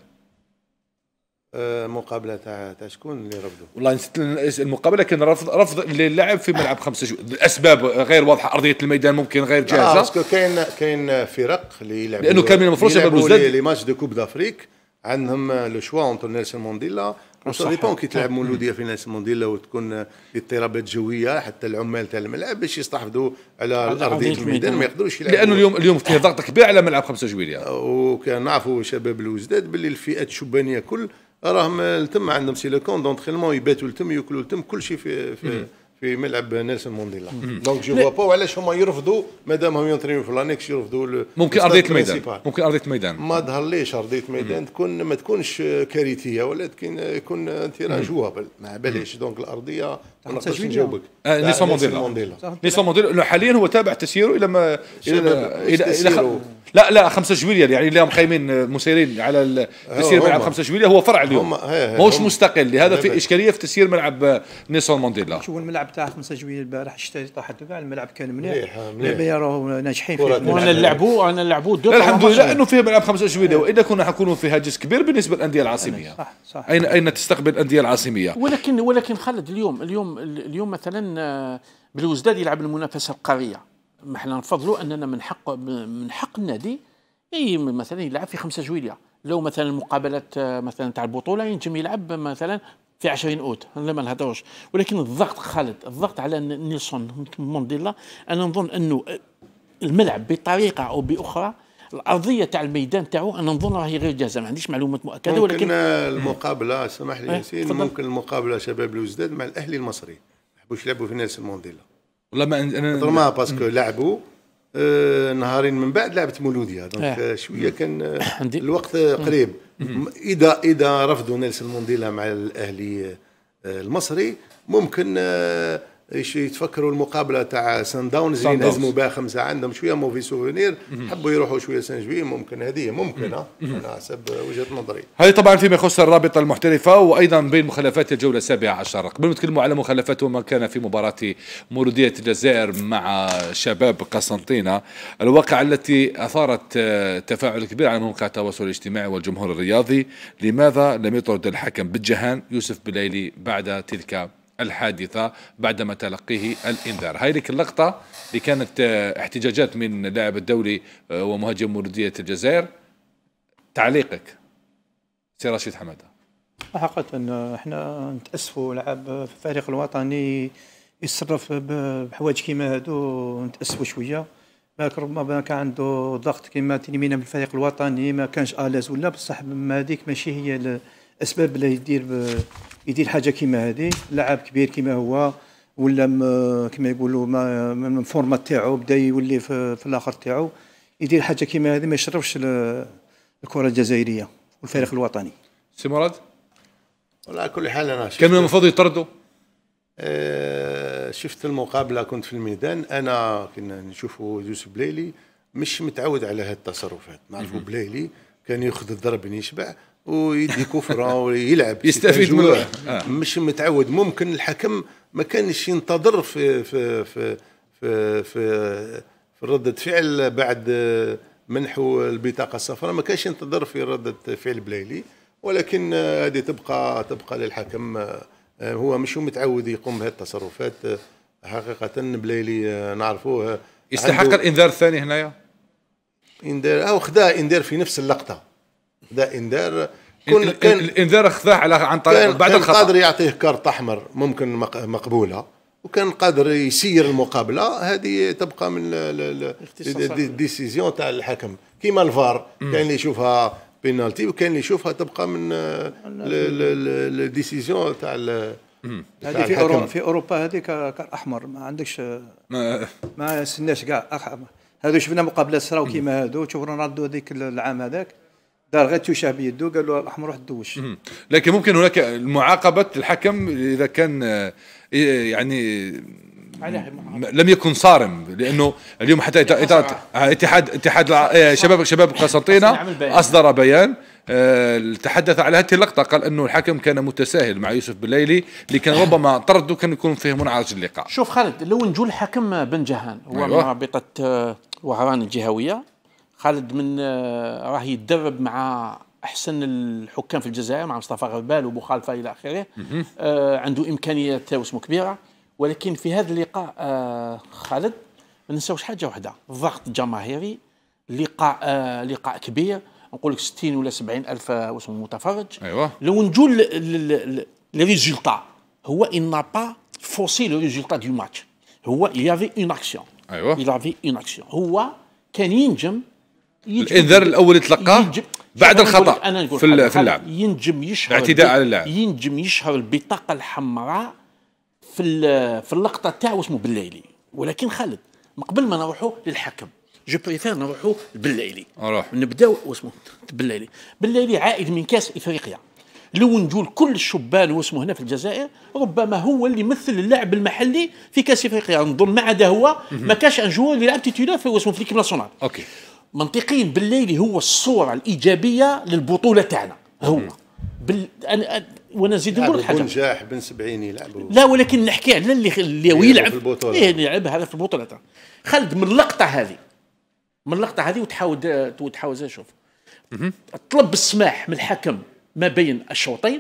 مقابله تاع تاع شكون اللي رفضوا والله نسيت المقابله كان رفض رفض للعب في ملعب خمسة جو الاسباب غير واضحه ارضيه الميدان ممكن غير آه، جاهزه باسكو كاين كاين فرق اللي يلعبوا لانه كان من المفروض شباب لي ماتش دو كوب دافريك عندهم لو شوا اونتر نيلسون مونديلا سا ديبون كي تلعب مولوديه في نيلسون مونديلا وتكون اضطرابات جويه حتى العمال تاع الملعب باش يستحفظوا على ارضيه الميدان ما يقدروش يلعبوا لانه اليوم اليوم فيه ضغط كبير على ملعب خمسة جويليه وكان نعرفوا شباب الوزداد باللي الفئات الشبانيه كل راهم التم عندهم سيليكون لو دونترينمون يباتوا التم ياكلوا التم كل شيء في في في ملعب نيلسون مونديلا دونك جو فوا با علاش هما يرفضوا مادامهم يونترينيو في لانكس يرفضوا ممكن ارضيه الميدان ممكن ارضيه الميدان ما ظهرليش ارضيه ميدان تكون ما تكونش كارثيه ولا تكون يكون انتراج جوابل ما بلاش دونك الارضيه نقدرش نجاوبك آه نيلسون مانديلا نيلسون مانديلا حاليا هو تابع تسييره الى ما الى, إلى, لا لا 5 جويليا يعني اللي مخيمين خايمين آه، مسيرين على تسيير ملعب 5 جويليا هو فرع اليوم ماهوش مستقل لهذا في اشكاليه في تسيير ملعب آه، نيلسون مانديلا شوف الملعب تاع 5 جويليا البارح شتي طاحت كاع الملعب كان مليح مليح راهو ناجحين فيه وانا لعبوا انا لعبوا الحمد لله انه فيه ملعب 5 جويليا والا كنا حنكونوا في هاجس كبير بالنسبه للانديه العاصميه صح صح اين اين تستقبل الانديه العاصميه ولكن ولكن خالد اليوم اليوم اليوم مثلا آه، بالوزداد يلعب المنافسه القاريه ما احنا نفضلوا اننا من حق من حق النادي اي مثلا يلعب في 5 جويليه لو مثلا المقابلات آه، مثلا تاع البطوله ينجم يلعب مثلا في 20 اوت انا ما نهضروش ولكن الضغط خالد الضغط على نيلسون مونديلا انا نظن انه الملعب بطريقه او باخرى الارضيه تاع الميدان تاعو انا نظن راهي غير جاهزه ما عنديش معلومات مؤكده ممكن ولكن المقابله سمح لي إيه، ياسين ممكن المقابله شباب الوزداد مع الاهلي المصري ما حبوش يلعبوا في ناس المونديلا والله ما انا ما باسكو لعبوا آه، نهارين من بعد لعبت مولوديه دونك إيه. آه، شويه كان آه، الوقت قريب اذا اذا رفضوا نيلسون مونديلا مع الاهلي المصري ممكن ايش يتفكروا المقابله تاع سان داونز اللي نهزموا بها خمسه عندهم شويه موفي سوفونير حبوا يروحوا شويه سان جوي ممكن هذه ممكن على حسب وجهه نظري هذه طبعا فيما يخص الرابطه المحترفه وايضا بين مخلفات الجوله السابعه عشر قبل ما نتكلموا على مخلفات وما كان في مباراه مولوديه الجزائر مع شباب قسنطينه الواقع التي اثارت آه، تفاعل كبير على مواقع التواصل الاجتماعي والجمهور الرياضي لماذا لم يطرد الحكم بالجهان يوسف بليلي بعد تلك الحادثة بعدما تلقيه الإنذار هذه اللقطة اللي كانت آه، احتجاجات من لاعب الدولي آه، ومهاجم مولودية الجزائر تعليقك سي رشيد حماده حقيقة احنا نتأسفوا لعب الفريق الوطني يتصرف بحوايج كيما هادو نتأسفوا شوية بالك ربما كان عنده ضغط كيما من بالفريق الوطني ما كانش الاز ولا بصح هذيك ماشي هي اسباب لا يدير يدير حاجه كيما هذه لاعب كبير كيما هو ولا كما يقولوا من الفورما تاعو بدا يولي في, في الاخر تاعو يدير حاجه كيما هذه ما يشرفش الكره الجزائريه والفريق الوطني سي مراد ولا كل حال انا كان المفروض يطردوا آه شفت المقابله كنت في الميدان انا كنا نشوفوا يوسف بليلي مش متعود على هذه التصرفات نعرفوا بليلي كان ياخذ الضرب يشبع ويدي كفره ويلعب يستفيد من آه. مش متعود ممكن الحكم ما كانش ينتظر في في في في, في, في ردة فعل بعد منحو البطاقه الصفراء ما كانش ينتظر في ردة فعل بلايلي ولكن هذه تبقى تبقى للحكم هو مش متعود يقوم بهذه التصرفات حقيقه بلايلي نعرفوه يستحق الانذار الثاني هنايا انذار او خدا انذار في نفس اللقطه ده انذار كن كان الانذار خذاه على عن طريق بعد الخطا قادر يعطيه كارت احمر ممكن مقبوله وكان قادر يسير المقابله هذه تبقى من الديسيزيون تاع الحكم كيما الفار كاين اللي يشوفها بينالتي وكاين اللي يشوفها تبقى من الديسيزيون تاع هذه في اوروبا في اوروبا هذيك كار احمر ما عندكش ما ما سناش كاع هذو شفنا مقابلات صراو كيما هذو شوف رونالدو هذيك العام هذاك دار غير توشه بيده قال له الاحمر روح دوش لكن ممكن هناك معاقبه الحكم اذا كان آه، إيه، يعني لم يكن صارم لانه اليوم حتى آه، اتحاد اتحاد إيه، شباب شباب قسنطينه اصدر بيان آه، تحدث على هذه اللقطة قال أنه الحكم كان متساهل مع يوسف بليلي اللي كان ربما طرده كان يكون فيه منعرج اللقاء شوف خالد لو نجول الحكم بن جهان هو أيوة. من رابطة وهران الجهوية خالد من راه يتدرب مع احسن الحكام في الجزائر مع مصطفى غربال وبوخالفه الى اخره آه عنده امكانيات واسمه كبيره ولكن في هذا اللقاء آه خالد ما ننساوش حاجه واحده ضغط جماهيري لقاء آه لقاء كبير نقول لك 60 ولا 70 الف واسمه متفرج ايوه لو نجو للريزولتا هو ان با فوسي لو ريزولتا دو ماتش هو يافي اون اكسيون ايوه يافي اون اكسيون هو كان ينجم الانذار الاول يتلقاه بعد يعني الخطا أنا نقول في, في اللعب ينجم يشهر اعتداء على اللاعب ينجم يشهر البطاقه الحمراء في في اللقطه تاعو اسمه بالليلي ولكن خالد قبل ما نروحوا للحكم جو بريفير نروحوا بالليلي نبداو واسمه بالليلي بالليلي عائد من كاس افريقيا لو نجول كل الشبان واسمه هنا في الجزائر ربما هو اللي مثل اللاعب المحلي في كاس افريقيا نظن ما عدا هو ما كاش ان جوار اللي لعب تيتولار في واسمه في ليكيب ناسيونال اوكي منطقيا بالليلي هو الصوره الايجابيه للبطوله تاعنا هو بال... أنا... وانا نزيد نقول حاجه نجاح بن سبعين يلعب لا ولكن نحكي على اللي اللي يلعب في البطوله إيه، يلعب هذا في البطوله تاعنا خالد من اللقطه هذه من اللقطه هذه وتحاول وتحاول شوف طلب السماح من الحكم ما بين الشوطين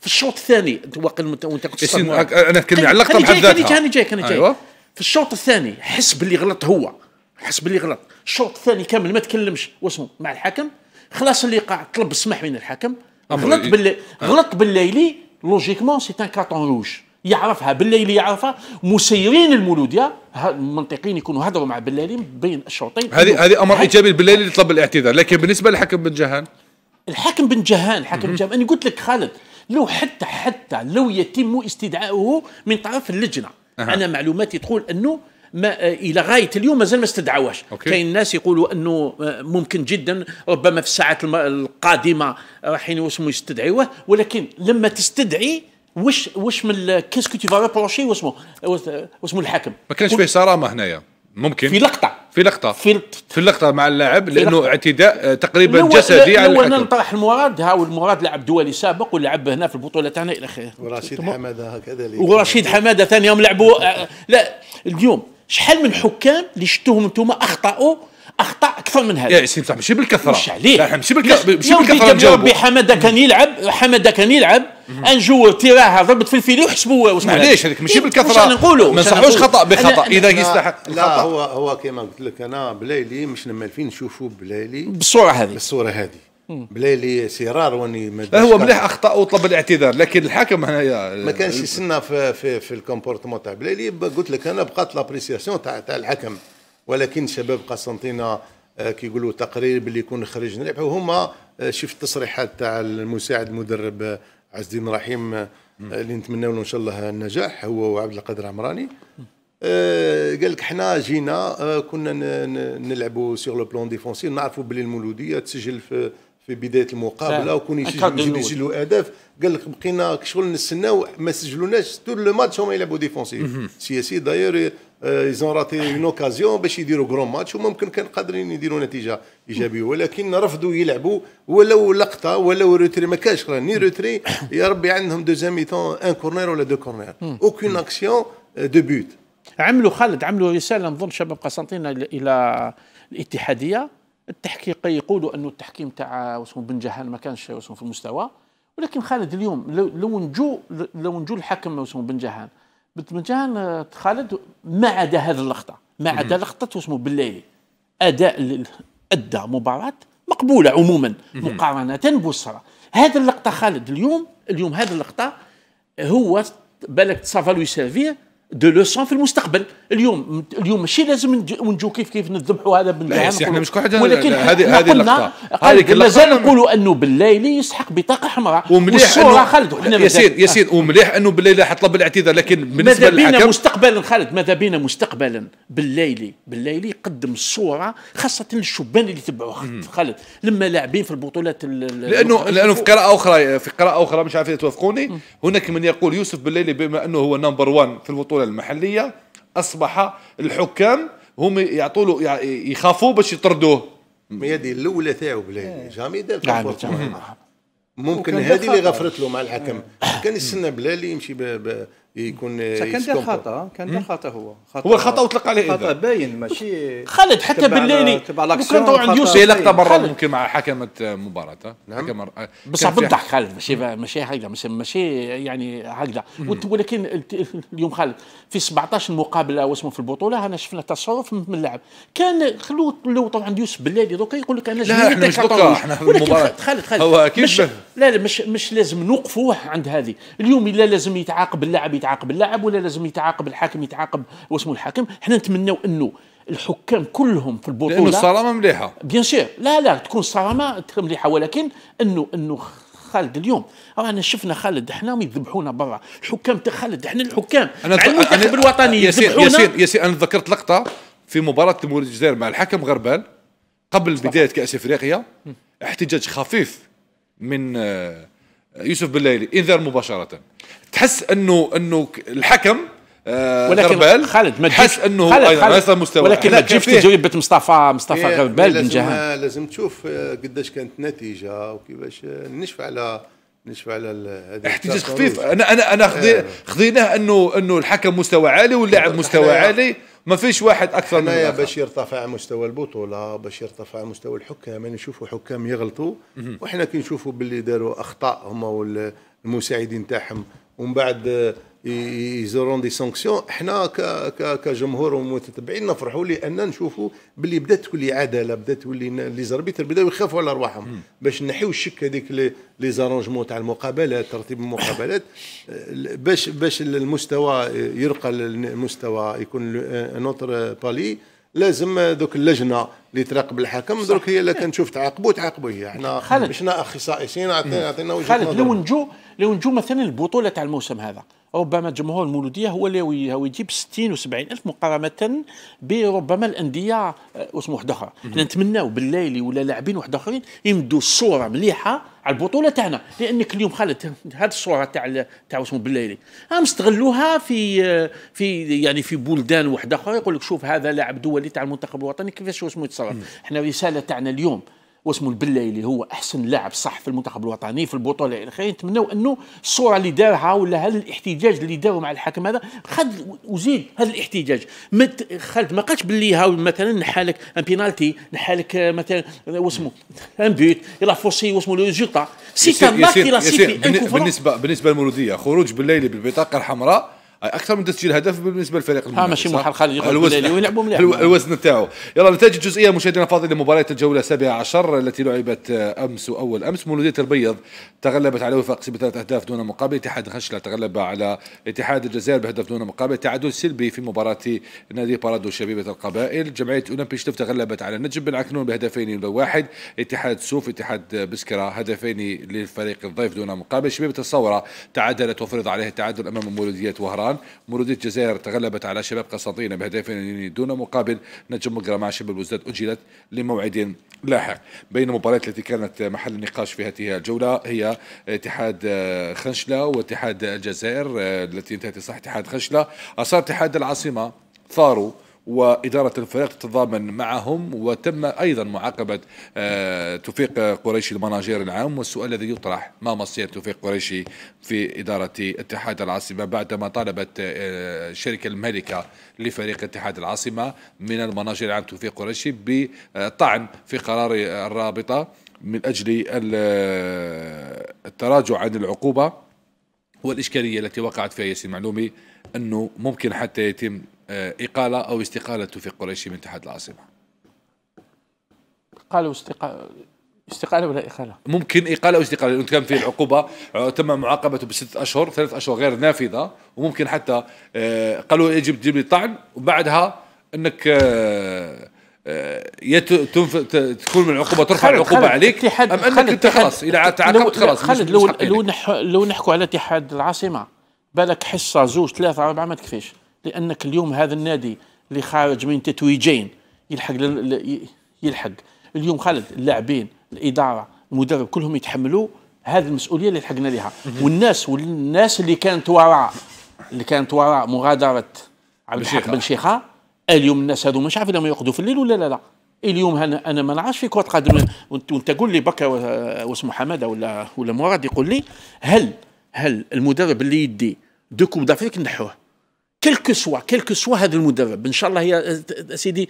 في الشوط الثاني وقت وانت كنت انا كلمه على اللقطه بحد ذاتها كان جاي كان جاي أيوه. في الشوط الثاني حس باللي غلط هو حس باللي غلط الشوط الثاني كامل ما تكلمش واسمه مع الحكم خلاص اللي قاع طلب السماح من الحكم غلط إيه؟ باللي أه. غلط بالليلي لوجيكمون سي ان كارتون روج يعرفها بالليلي يعرفها مسيرين المولوديا منطقيين يكونوا هضروا مع بالليلي بين الشوطين هذه هذه امر ايجابي بالليلي اللي طلب الاعتذار لكن بالنسبه للحكم بن جهان الحاكم بن جهان الحاكم بن جهان انا قلت لك خالد لو حتى حتى لو يتم استدعائه من طرف اللجنه أه. انا معلوماتي تقول انه ما الى غايه اليوم مازال ما استدعوهاش كاين ناس يقولوا انه ممكن جدا ربما في الساعات القادمه راح اسمه يستدعيوه ولكن لما تستدعي واش واش من كيسكو تي فا ريبروشي واسمو واسمو الحاكم ما كانش فيه صرامه هنايا ممكن في لقطه في لقطه في, في اللقطه مع اللاعب لانه اعتداء آه، تقريبا لو جسدي لو على الحكم نطرح المراد ها المراد لاعب دولي سابق ولعب هنا في البطوله تاعنا الى اخره ورشيد حماده هكذا ورشيد حماده ثاني يوم لعبوا آه، لا اليوم شحال من حكام اللي شفتوهم انتم اخطاوا اخطاء اكثر من هذا يا سي بصح ماشي بالكثره مش عليه ماشي بالكثره ماشي بالكثره نجاوبوا حماده كان يلعب حماده كان يلعب ان جو تيراها ضربت في الفيلي وحسبوا واش معليش هذيك ماشي بالكثره نقولوا ما نصحوش خطا بخطا اذا يستحق لا هو هو كما قلت لك انا بلايلي مش نمالفين نشوفوا بلايلي بالصوره هذه بالصوره هذه بلا لي واني هو مليح اخطا وطلب الاعتذار لكن الحكم هنايا ما كانش آه، يستنى في في, في الكومبورتمون تاع بلا لي قلت لك انا بقات لابريسياسيون تاع تاع الحكم ولكن شباب قسنطينه آه، كي يقولوا تقرير اللي يكون خرج نلعب وهما آه، شفت التصريحات تاع المساعد المدرب عز الدين رحيم اللي نتمنى له ان شاء الله النجاح هو وعبد القادر عمراني قال لك حنا جينا كنا نلعبوا سيغ لو بلون ديفونسي نعرفوا بلي المولوديه تسجل في في بدايه المقابله وكون يسجل يسجلوا اهداف قال لك بقينا شغل نستناو ما سجلوناش طول لو ماتش هما يلعبوا ديفونسيف سياسي داير ايزون راتي اون اوكازيون باش يديروا كرون ماتش وممكن كان قادرين يديروا نتيجه ايجابيه ولكن رفضوا يلعبوا ولو لقطه ولو روتري ما كانش ني روتري يا ربي عندهم دوزيام ميتون ان كورنير ولا دو كورنير اوكين اكسيون دو بوت عملوا خالد عملوا رساله نظن شباب قسنطينه الى الاتحاديه التحقيق يقولوا انه التحكيم تاع واسمه بن جهال ما كانش واسمه في المستوى ولكن خالد اليوم لو نجو لو نجو الحكم واسمه بن جهال بن جهال خالد ما عدا هذه اللقطه ما عدا لقطه واسمه بالليلي اداء ادى مباراه مقبوله عموما مقارنه بالصرا هذه اللقطه خالد اليوم اليوم هذه اللقطه هو بالك لو يسافيه دو لوسون في المستقبل اليوم اليوم ماشي لازم ونجو كيف كيف نذبحوا هذا بن لا احنا مش كل حاجه ولكن هذه هذه اللقطه هذه اللقطه مازال نقولوا انه بالليل يسحق بطاقه حمراء ومليح انه خالد وحنا ياسين ياسين ومليح انه بالليل حطلب الاعتذار لكن بالنسبه ماذا بينا مستقبلا خالد ماذا بينا مستقبلا بالليلي بالليلي يقدم صوره خاصه للشبان اللي تبعوا خالد لما لاعبين في البطولات لانه لانه في قراءه اخرى في قراءه اخرى مش عارف توافقوني هناك من يقول يوسف بالليلي بما انه هو نمبر 1 في البطوله الدولة المحلية أصبح الحكام هم يعطوا له يخافوا باش يطردوه يدي الاولى تاعو بلا إيه. جامي دار يعني ممكن هذه اللي غفرت له مع الحكم إيه. كان يستنى بلالي يمشي يكون كان دار خطا كان دار خطا هو خطأ هو خطا وطلق عليه خطا باين ماشي خالد حتى بالليلي كان طبعا يوسف لقطه برا ممكن مع حكمه مباراه نعم بصح بالضحك خالد ماشي ماشي هكذا ماشي يعني هكذا ولكن اليوم خالد في 17 مقابله واسمه في البطوله انا شفنا تصرف من اللاعب كان خلو لو طبعا يوسف بالليلي دوكا يقول لك انا لا احنا مش دوكا احنا المباراه خالد خالد هو اكيد لا لا مش مش لازم نوقفوه عند هذه اليوم الا لازم يتعاقب اللاعب يتعاقب اللاعب ولا لازم يتعاقب الحاكم يتعاقب واسمه الحاكم حنا نتمناو انه الحكام كلهم في البطوله لانه الصرامه مليحه بيان سور لا لا تكون الصرامه مليحه ولكن انه انه خالد اليوم رانا شفنا خالد حنا يذبحونا برا الحكام تاع خالد حنا الحكام انا مع المنتخب الوطني ياسين ياسين ياسين انا ذكرت لقطه في مباراه تمور الجزائر مع الحكم غربال قبل بدايه كاس افريقيا احتجاج خفيف من آه، يوسف بالليلي انذار مباشره تحس انه انه الحكم آه ولكن غربال خالد ما تحس انه خالد خالد مستوى ولكن ما تجيش تجربه مصطفى مصطفى إيه، غربال من جهه لازم تشوف آه، قداش كانت النتيجه وكيفاش آه، نشف على بالنسبه على احتجاج خفيف انا انا انا خذي إيه. خذيناه انه انه الحكم مستوى عالي واللاعب مستوى عالي ما فيش واحد اكثر من الاخر باش يرتفع مستوى البطوله باش يرتفع مستوى الحكام يعني نشوفوا حكام يغلطوا وحنا كي نشوفوا باللي داروا اخطاء هما والمساعدين تاعهم ومن بعد يزورون دي سانكسيون حنا كجمهور ومتتبعين نفرحوا لان نشوفوا باللي بدات تولي عداله بدات تولي لي زربيتر بداو يخافوا على ارواحهم باش نحيو الشك هذيك لي زارونجمون تاع المقابلات ترتيب المقابلات أه، باش باش المستوى يرقى المستوى يكون نوتر بالي أه، لازم ذوك اللجنه اللي تراقب الحكم درك هي اللي إيه. كنشوف تعاقبوا تعاقبوا هي احنا مشنا اخصائيين عطينا إيه. عطينا خالد لو نجو لو نجو مثلا البطوله تاع الموسم هذا ربما جمهور المولوديه هو اللي هو يجيب 60 و70 الف مقارنه بربما الانديه واسم آه، وحده اخرى نتمناو بالليل ولا لاعبين واحد اخرين يمدوا الصوره مليحه على البطوله تاعنا لانك اليوم خالد هذه الصوره تاع تاع اسمه بالليلي هم استغلوها في في يعني في بلدان واحده اخرى يقول لك شوف هذا لاعب دولي تاع المنتخب الوطني كيفاش اسمه يتصرف احنا الرساله تاعنا اليوم واسمه اللي هو احسن لاعب صح في المنتخب الوطني في البطوله الى اخره نتمنوا انه الصوره اللي دارها ولا هذا الاحتجاج اللي داروا مع الحكم هذا خد وزيد هذا الاحتجاج ما خالد ما قالش باللي هاو مثلا نحالك ان بينالتي نحالك مثلا واسمه ان بيوت يلا فوسي واسمه لو سي كان بالنسبه بالنسبه للمولوديه خروج بالليل بالبطاقه الحمراء اكثر من تسجيل هدف بالنسبه للفريق المنافس ماشي محل خارج الوزن ويلعبوا ملعب الوزن نتاعو يلا نتائج الجزئيه مشاهدينا فاضل لمباراه الجوله 17 التي لعبت آه، امس واول امس مولوديه البيض تغلبت على وفاق بثلاث اهداف دون مقابل اتحاد خشله تغلب على اتحاد الجزائر بهدف دون مقابل تعادل سلبي في مباراه نادي بارادو شبيبه القبائل جمعيه اولمبي شلف تغلبت على نجم بن عكنون بهدفين لواحد اتحاد سوف اتحاد بسكره هدفين للفريق الضيف دون مقابل شبيبه الصوره تعادلت وفرض عليها التعادل امام مولوديه وهران الأيران مرودية الجزائر تغلبت على شباب قسنطينة بهدفين دون مقابل نجم مقرى مع شباب الوزداد أجلت لموعد لاحق بين المباريات التي كانت محل النقاش في هذه الجولة هي اتحاد آه، خنشلة واتحاد الجزائر آه، التي انتهت صح اتحاد خنشلة اثار اتحاد العاصمة ثاروا وإدارة الفريق تتضامن معهم وتم أيضا معاقبة آه، توفيق قريشي المناجير العام والسؤال الذي يطرح ما مصير توفيق قريشي في إدارة اتحاد العاصمة بعدما طالبت الشركة آه، المالكة لفريق اتحاد العاصمة من المناجير العام توفيق قريشي بطعن في قرار الرابطة من أجل آه، التراجع عن العقوبة والإشكالية التي وقعت فيها ياسين معلومي أنه ممكن حتى يتم آه، إقالة أو استقالة توفيق قريشي من اتحاد العاصمة قالوا استقالة استقاله ولا اقاله؟ ممكن اقاله او استقاله لانه كان في العقوبه آه، تم معاقبته بست اشهر ثلاث اشهر غير نافذه وممكن حتى آه، قالوا يجب تجيب لي طعن وبعدها انك تكون من العقوبه ترفع خلد العقوبه خلد عليك ام انك انت خلاص اذا تعاقبت خلاص خالد لو لو, لو نحكوا على اتحاد العاصمه بالك حصه زوج ثلاثه اربعه ما تكفيش لانك اليوم هذا النادي اللي خارج من تتويجين يلحق يلحق اليوم خالد اللاعبين الاداره المدرب كلهم يتحملوا هذه المسؤوليه اللي لحقنا لها والناس والناس اللي كانت وراء اللي كانت وراء مغادره عبد الحق بن شيخه اليوم الناس هذو مش عارفين يقعدوا في الليل ولا لا لا اليوم انا انا ما نعرفش في كره قدم وانت قول لي بكا واسمه حماده ولا ولا مراد يقول لي هل هل المدرب اللي يدي دو كوب دافريك نحوه كل سوا كل سوا هذا المدرب ان شاء الله يا سيدي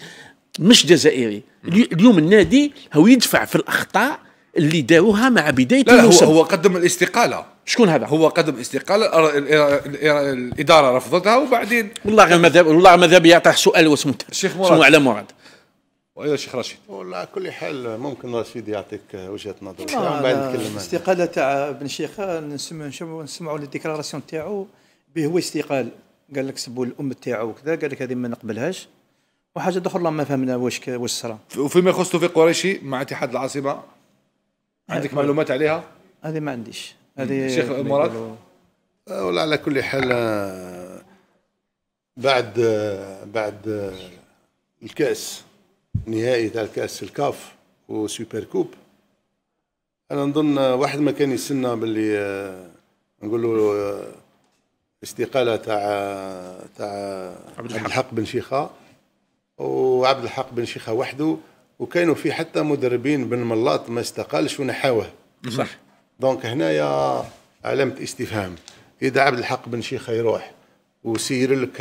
مش جزائري اليوم النادي هو يدفع في الاخطاء اللي داروها مع بدايه لا, لا هو, هو قدم الاستقاله شكون هذا؟ هو قدم استقاله الاداره رفضتها وبعدين والله غير ماذا والله ماذا يعطيه سؤال واسمه الشيخ مراد على مراد وايضا الشيخ رشيد والله على كل حال ممكن رشيد يعطيك وجهه نظر بعد نتكلم الاستقاله تاع بن شيخه نسمعوا نسمعوا الديكلاراسيون تاعو به هو استقال قال لك سبوا الام تاعو وكذا قال لك هذه ما نقبلهاش وحاجه اخرى ما فهمنا واش واش صرا وفيما يخص توفيق قريشي مع اتحاد العاصمه عندك معلومات عليها؟ هذه ما عنديش هذه الشيخ مراد ولا على كل حال آه، بعد آه، بعد آه، الكاس نهائي تاع الكاس الكاف وسوبر كوب انا نظن واحد ما كان يستنى باللي نقول له الاستقاله تاع تاع عبد الحق, الحق بن شيخه وعبد الحق بن شيخه وحده وكانوا في حتى مدربين بن ملاط ما استقالش ونحاوه صح دونك هنايا علامه استفهام اذا عبد الحق بن شيخه يروح وسير لك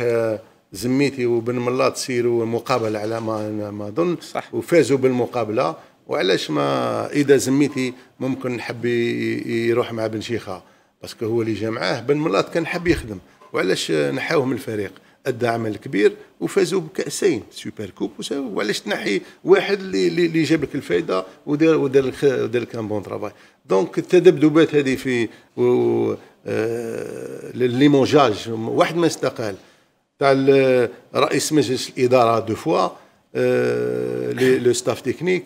زميتي وبن ملاط سيروا مقابله على ما ما اظن صح وفازوا بالمقابله وعلاش ما اذا زميتي ممكن نحب يروح مع بن شيخه باسكو هو اللي جمعاه بن ملاط كان حب يخدم وعلاش نحاوه من الفريق ادى عمل كبير وفازوا بكاسين سوبر كوب وعلاش تنحي واحد اللي اللي جاب لك الفائده ودار ودار لك ودار لك ان بون ترافاي دونك التذبذبات هذه في آه، ليمونجاج واحد ما استقال تاع رئيس مجلس الاداره دو فوا آه، لو ستاف تكنيك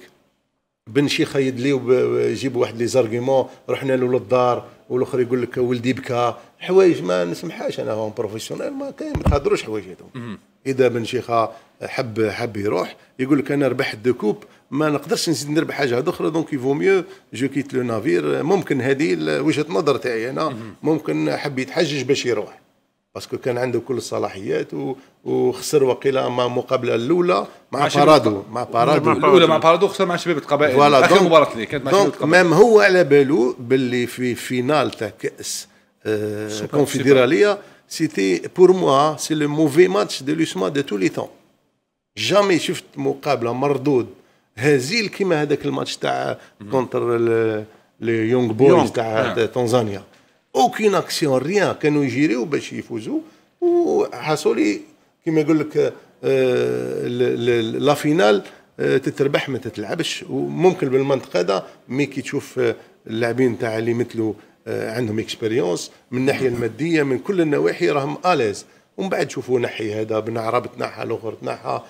بن شيخه خيد يجيبوا واحد لي زارغيمون رحنا له للدار والاخر يقول لك ولدي بكى حوايج ما نسمحهاش انا هون بروفيسيونيل ما كاين ما تهضروش حوايج هذوما اذا بن شيخه حب حب يروح يقول لك انا ربحت دو كوب ما نقدرش نزيد نربح حاجه اخرى دونك يفو ميو جو كيت لو نافير ممكن هذه وجهه نظر تاعي انا ممكن حب يتحجج باش يروح باسكو كان عنده كل الصلاحيات و... وخسر وقيلا مع المقابله الاولى مع, مع بارادو مع بارادو الاولى مع بارادو خسر مع شباب القبائل فوالا اخر مباراه كانت مع شباب القبائل ميم هو على بالو باللي في فينال تاع كاس آه كونفدراليه سيتي بور موا سي لو موفي ماتش دو لوسما دو تو لي تون جامي شفت مقابله مردود هزيل كيما هذاك الماتش تاع كونتر لي يونغ بويز تاع نعم. تنزانيا اوكين اكسيون ريان كانوا يجيريو باش يفوزوا وحصلي كما يقول لك لا فينال تتربح ما تتلعبش وممكن بالمنطقه هذا مي كي تشوف اللاعبين تاع اللي مثلو عندهم اكسبيريونس من الناحيه الماديه من كل النواحي راهم اليز ومن بعد شوفوا نحي هذا بن عرب تنحى الاخر تنحى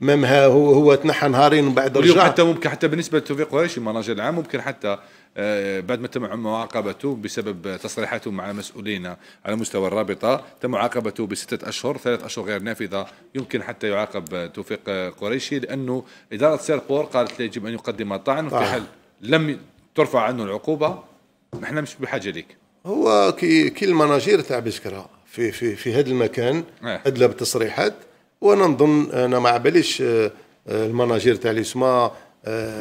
مام هو هو تنحى نهارين ومن بعد رجع حتى ممكن حتى بالنسبه لتوفيق هاشم المناجر العام ممكن حتى آه، بعد ما تم معاقبته بسبب تصريحاته مع مسؤولين على مستوى الرابطه تم معاقبته بسته اشهر ثلاث اشهر غير نافذه يمكن حتى يعاقب توفيق قريشي لانه اداره سيرقور قالت يجب ان يقدم طعن في حال لم ترفع عنه العقوبه نحن مش بحاجه لك هو كي كي المناجير تاع بشكره في في في هذا المكان نعم. ادلى بالتصريحات وانا نظن انا ما على آه، آه، المناجير تاع اللي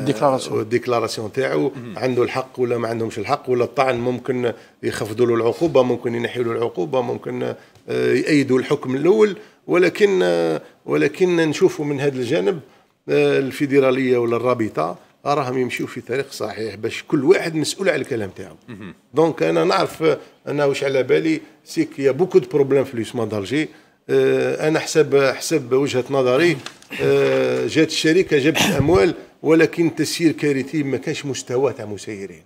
ديكلاراسيون آه، ديكلاراسيون تاعو عنده الحق ولا ما عندهمش الحق ولا الطعن ممكن يخفضوا له العقوبه ممكن ينحيوا له العقوبه ممكن آه، يأيدوا الحكم الاول ولكن آه، ولكن نشوفوا من هذا الجانب الفيدراليه ولا الرابطه راهم يمشيوا في طريق صحيح باش كل واحد مسؤول على الكلام تاعو دونك انا نعرف انا واش على بالي سيك يا بوكو دو بروبليم في لوسمان دالجي انا حسب حسب وجهه نظري جات الشركه جابت اموال ولكن تسيير كارثي ما كانش مستوى تاع مسيرين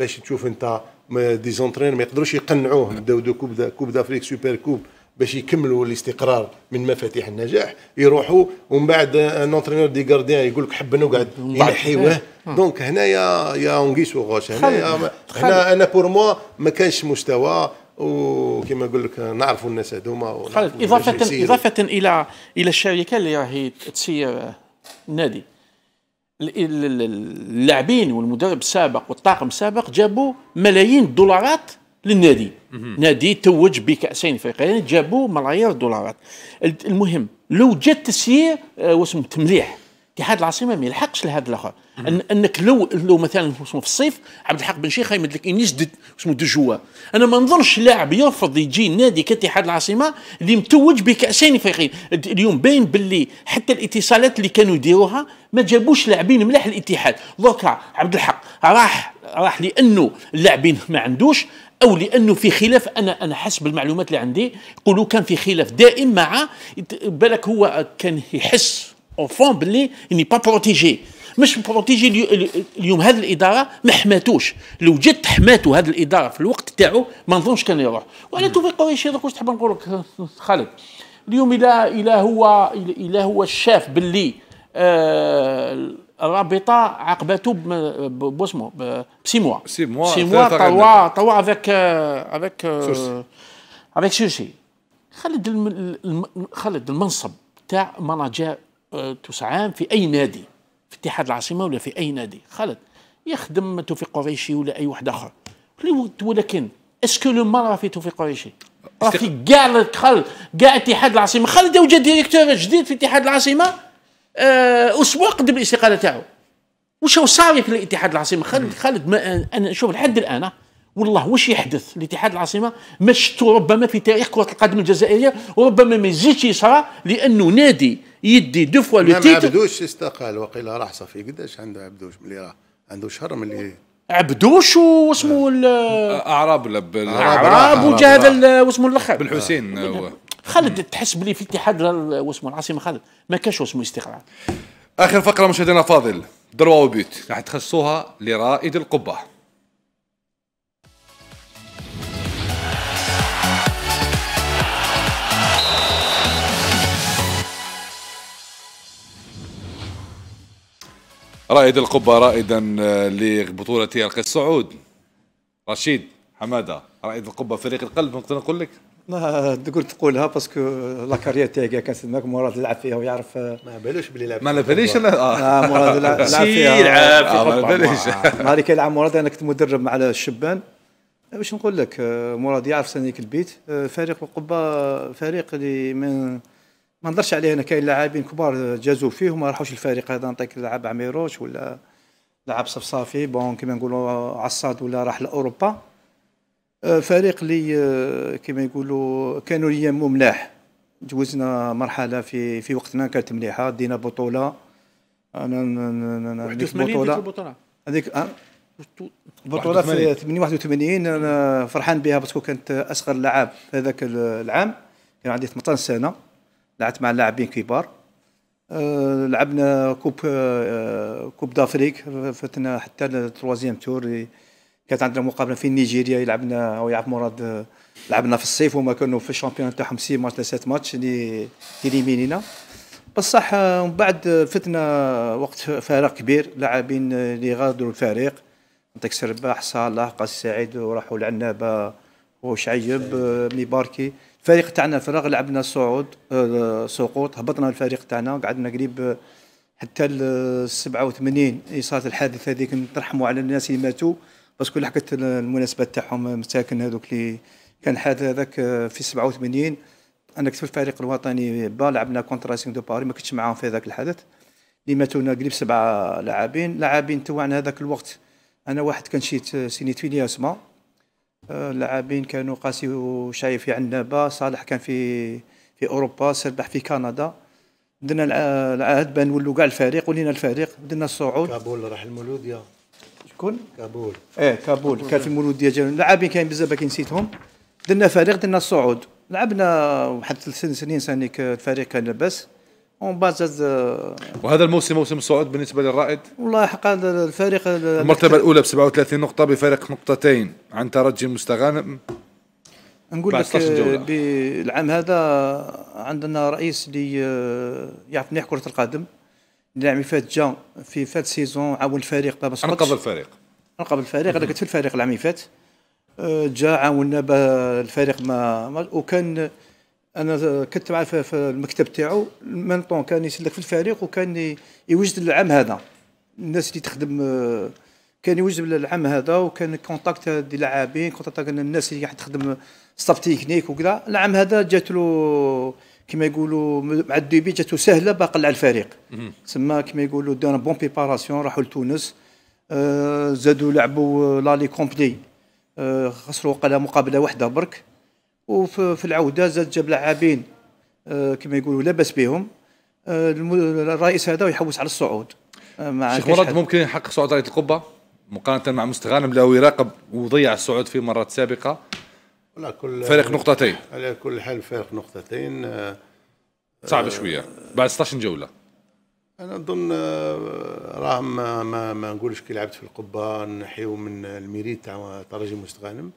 باش تشوف انت دي زونترين ما يقدروش يقنعوه بداو دو كوب دا كوب دافريك سوبر كوب باش يكملوا الاستقرار من مفاتيح النجاح يروحوا ومن بعد ان اونترينور دي غارديان يقول لك حب نقعد ينحيوه دونك هنايا يا اونغيس سو غوش هنا انا بور موا ما كانش مستوى وكما نقول لك نعرفوا الناس هذوما اضافه اضافه الى الى الشركه اللي راهي تسير النادي اللاعبين والمدرب السابق والطاقم السابق جابوا ملايين الدولارات للنادي نادي توج بكاسين افريقيين جابوا ملايير الدولارات المهم لو جات تسيير آه، واسمه تمليح اتحاد العاصمه ما يلحقش لهذا الاخر إن انك لو لو مثلا في الصيف عبد الحق بن شيخه يمد لك انيس اسمه جوا انا ما نظنش لاعب يرفض يجي نادي كاتحاد العاصمه اللي متوج بكاسين افريقيين اليوم باين باللي حتى الاتصالات اللي كانوا يديروها ما جابوش لاعبين ملاح الاتحاد دوكا عبد الحق راح راح لانه اللاعبين ما عندوش او لانه في خلاف انا انا حسب المعلومات اللي عندي يقولوا كان في خلاف دائم مع بالك هو كان يحس اون باللي اني با بروتيجي مش بروتيجي اليوم هذه الاداره ما حماتوش لو جات حماتو هذه الاداره في الوقت تاعو ما نظنش كان يروح وانا توفيق قريشي واش تحب نقول لك خالد اليوم الى الى هو الى هو شاف باللي آه الرابطه عاقبته بوسمو بسيموا موا سي موا سي موا طوا طوا افيك افيك افيك سيرسي خالد خالد المنصب تاع ماناجير تسعام في اي نادي في اتحاد العاصمه ولا في اي نادي خالد يخدم توفيق قريشي ولا اي واحد اخر ولكن اسكو لو مان في توفيق قريشي راه في كاع دخل كاع اتحاد العاصمه خالد وجا ديريكتور جديد في اتحاد العاصمه آه، اسبوع قدم الاستقاله تاعو واش صاري في الاتحاد العاصمه خالد خالد ما انا شوف لحد الان والله واش يحدث لاتحاد العاصمه ما شفتو ربما في تاريخ كره القدم الجزائريه وربما ما يزيدش يصرى لانه نادي يدي دو فوا لو تيتر عبدوش استقال وقيل راح صافي قداش عنده عبدوش ملي راه عنده شهر ملي عبدوش واسمو اعراب اعراب وجا هذا واسمو الاخر بن حسين آه. خالد تحس بلي في اتحاد واسمو العاصمه خالد ما كانش واسمو استقلال اخر فقره مشاهدينا فاضل دروا وبيوت راح تخصوها لرائد القبه رائد القبة رائدا آه، لبطولة يلقي الصعود رشيد حمادة رائد القبة فريق القلب نقدر نقول لك ما تقول تقولها باسكو لا كارير تاعك كان تماك مراد يلعب فيها ويعرف آه، ما بالوش بلي لعب ما على باليش انا آه، مراد يلعب فيها يلعب ما باليش نهار كيلعب مراد انا كنت مدرب مع الشبان باش نقول لك مراد يعرف سنيك البيت فريق القبه فريق اللي من ما نهضرش عليه انا كاين لاعبين كبار جازوا فيه وما راحوش الفريق هذا نعطيك لاعب عميروش ولا لاعب صفصافي بون كيما نقولوا عصاد ولا راح لاوروبا أه، فريق اللي أه، كيما يقولوا كانوا مو ملاح جوزنا مرحله في في وقتنا كانت مليحه دينا بطوله انا هذيك البطوله هذيك البطوله أه؟ في 81 انا فرحان بها باسكو كانت اصغر لاعب في هذاك العام كان عندي 18 سنه لعبت مع لاعبين كبار أه، لعبنا كوب أه، كوب دافريك فتنا حتى التروازيام تور كانت عندنا مقابله في نيجيريا لعبنا او يلعب مراد أه، لعبنا في الصيف وما كانوا في الشامبيون تاعهم سي ماتش سات ماتش اللي تيليمينينا بصح من بعد فتنا وقت فارق كبير لاعبين اللي غادروا الفريق نعطيك سرباح صالح قاسي سعيد وراحوا العنابه وشعيب مباركي الفريق تاعنا فراغ لعبنا صعود آه، سقوط هبطنا الفريق تاعنا قعدنا قريب حتى ال 87 اللي صارت الحادثه هذيك نترحموا على الناس اللي ماتوا بس كل حكت المناسبه تاعهم مساكن هذوك اللي كان حادث هذاك آه، في 87 انا كنت في الفريق الوطني با لعبنا كونتر راسينغ دو باري ما كنتش معاهم في هذاك الحدث اللي ماتوا قريب سبعه لاعبين لاعبين توعنا هذاك الوقت انا واحد كان شيت سينيت فيليا اسمه آه، اللاعبين كانوا قاسي وشايف في يعني عنابه صالح كان في في اوروبا سربح في كندا درنا العهد بان نولوا كاع الفريق ولينا الفريق درنا الصعود كابول راح المولوديه شكون كابول ايه كابول كان في المولوديه ديالنا اللاعبين كاين بزاف كي نسيتهم درنا فريق درنا الصعود لعبنا واحد ثلاث سنين سنين الفريق كان لاباس اون باز euh, وهذا الموسم موسم صعود بالنسبه للرائد والله حقا الفريق المرتبه الاولى ب 37 نقطه بفارق نقطتين عن ترجي مستغانم نقول لك آه، بالعام هذا عندنا رئيس اللي آه، يعرف مليح كره القدم اللي نعم فات جا في فات سيزون عاون الفريق بابا سقط انقذ الفريق انقذ الفريق انا كنت في الفريق العام اللي فات آه، جا عاوننا الفريق ما وكان انا كنت معاه في المكتب تاعو من طون كان يسلك في الفريق وكان يوجد العام هذا الناس اللي تخدم آه، كان يوجد العام هذا وكان كونتاكت دي لاعبين كونتاكت الناس اللي تخدم ستاف تكنيك وكذا العام هذا جات له كما يقولوا مع الديبي جاتو سهله باقل على الفريق تسمى كما يقولوا دار بون بريباراسيون راحوا لتونس آه، زادوا لعبوا لا لي كومبلي آه، خسروا قلا مقابله واحده برك وفي العوده زاد جاب لاعبين آه، كما يقولوا لاباس بهم آه، الرئيس هذا يحوس على الصعود آه، مع شيخ مراد ممكن يحقق صعود رايه القبه مقارنه مع مستغانم لو يراقب وضيع الصعود في مرات سابقه على كل فارق نقطتين على كل حال فارق نقطتين صعب شويه بعد 16 جوله انا اظن راه ما ما, ما نقولش كي لعبت في القبه نحيو من الميريت تاع ترجي مستغانم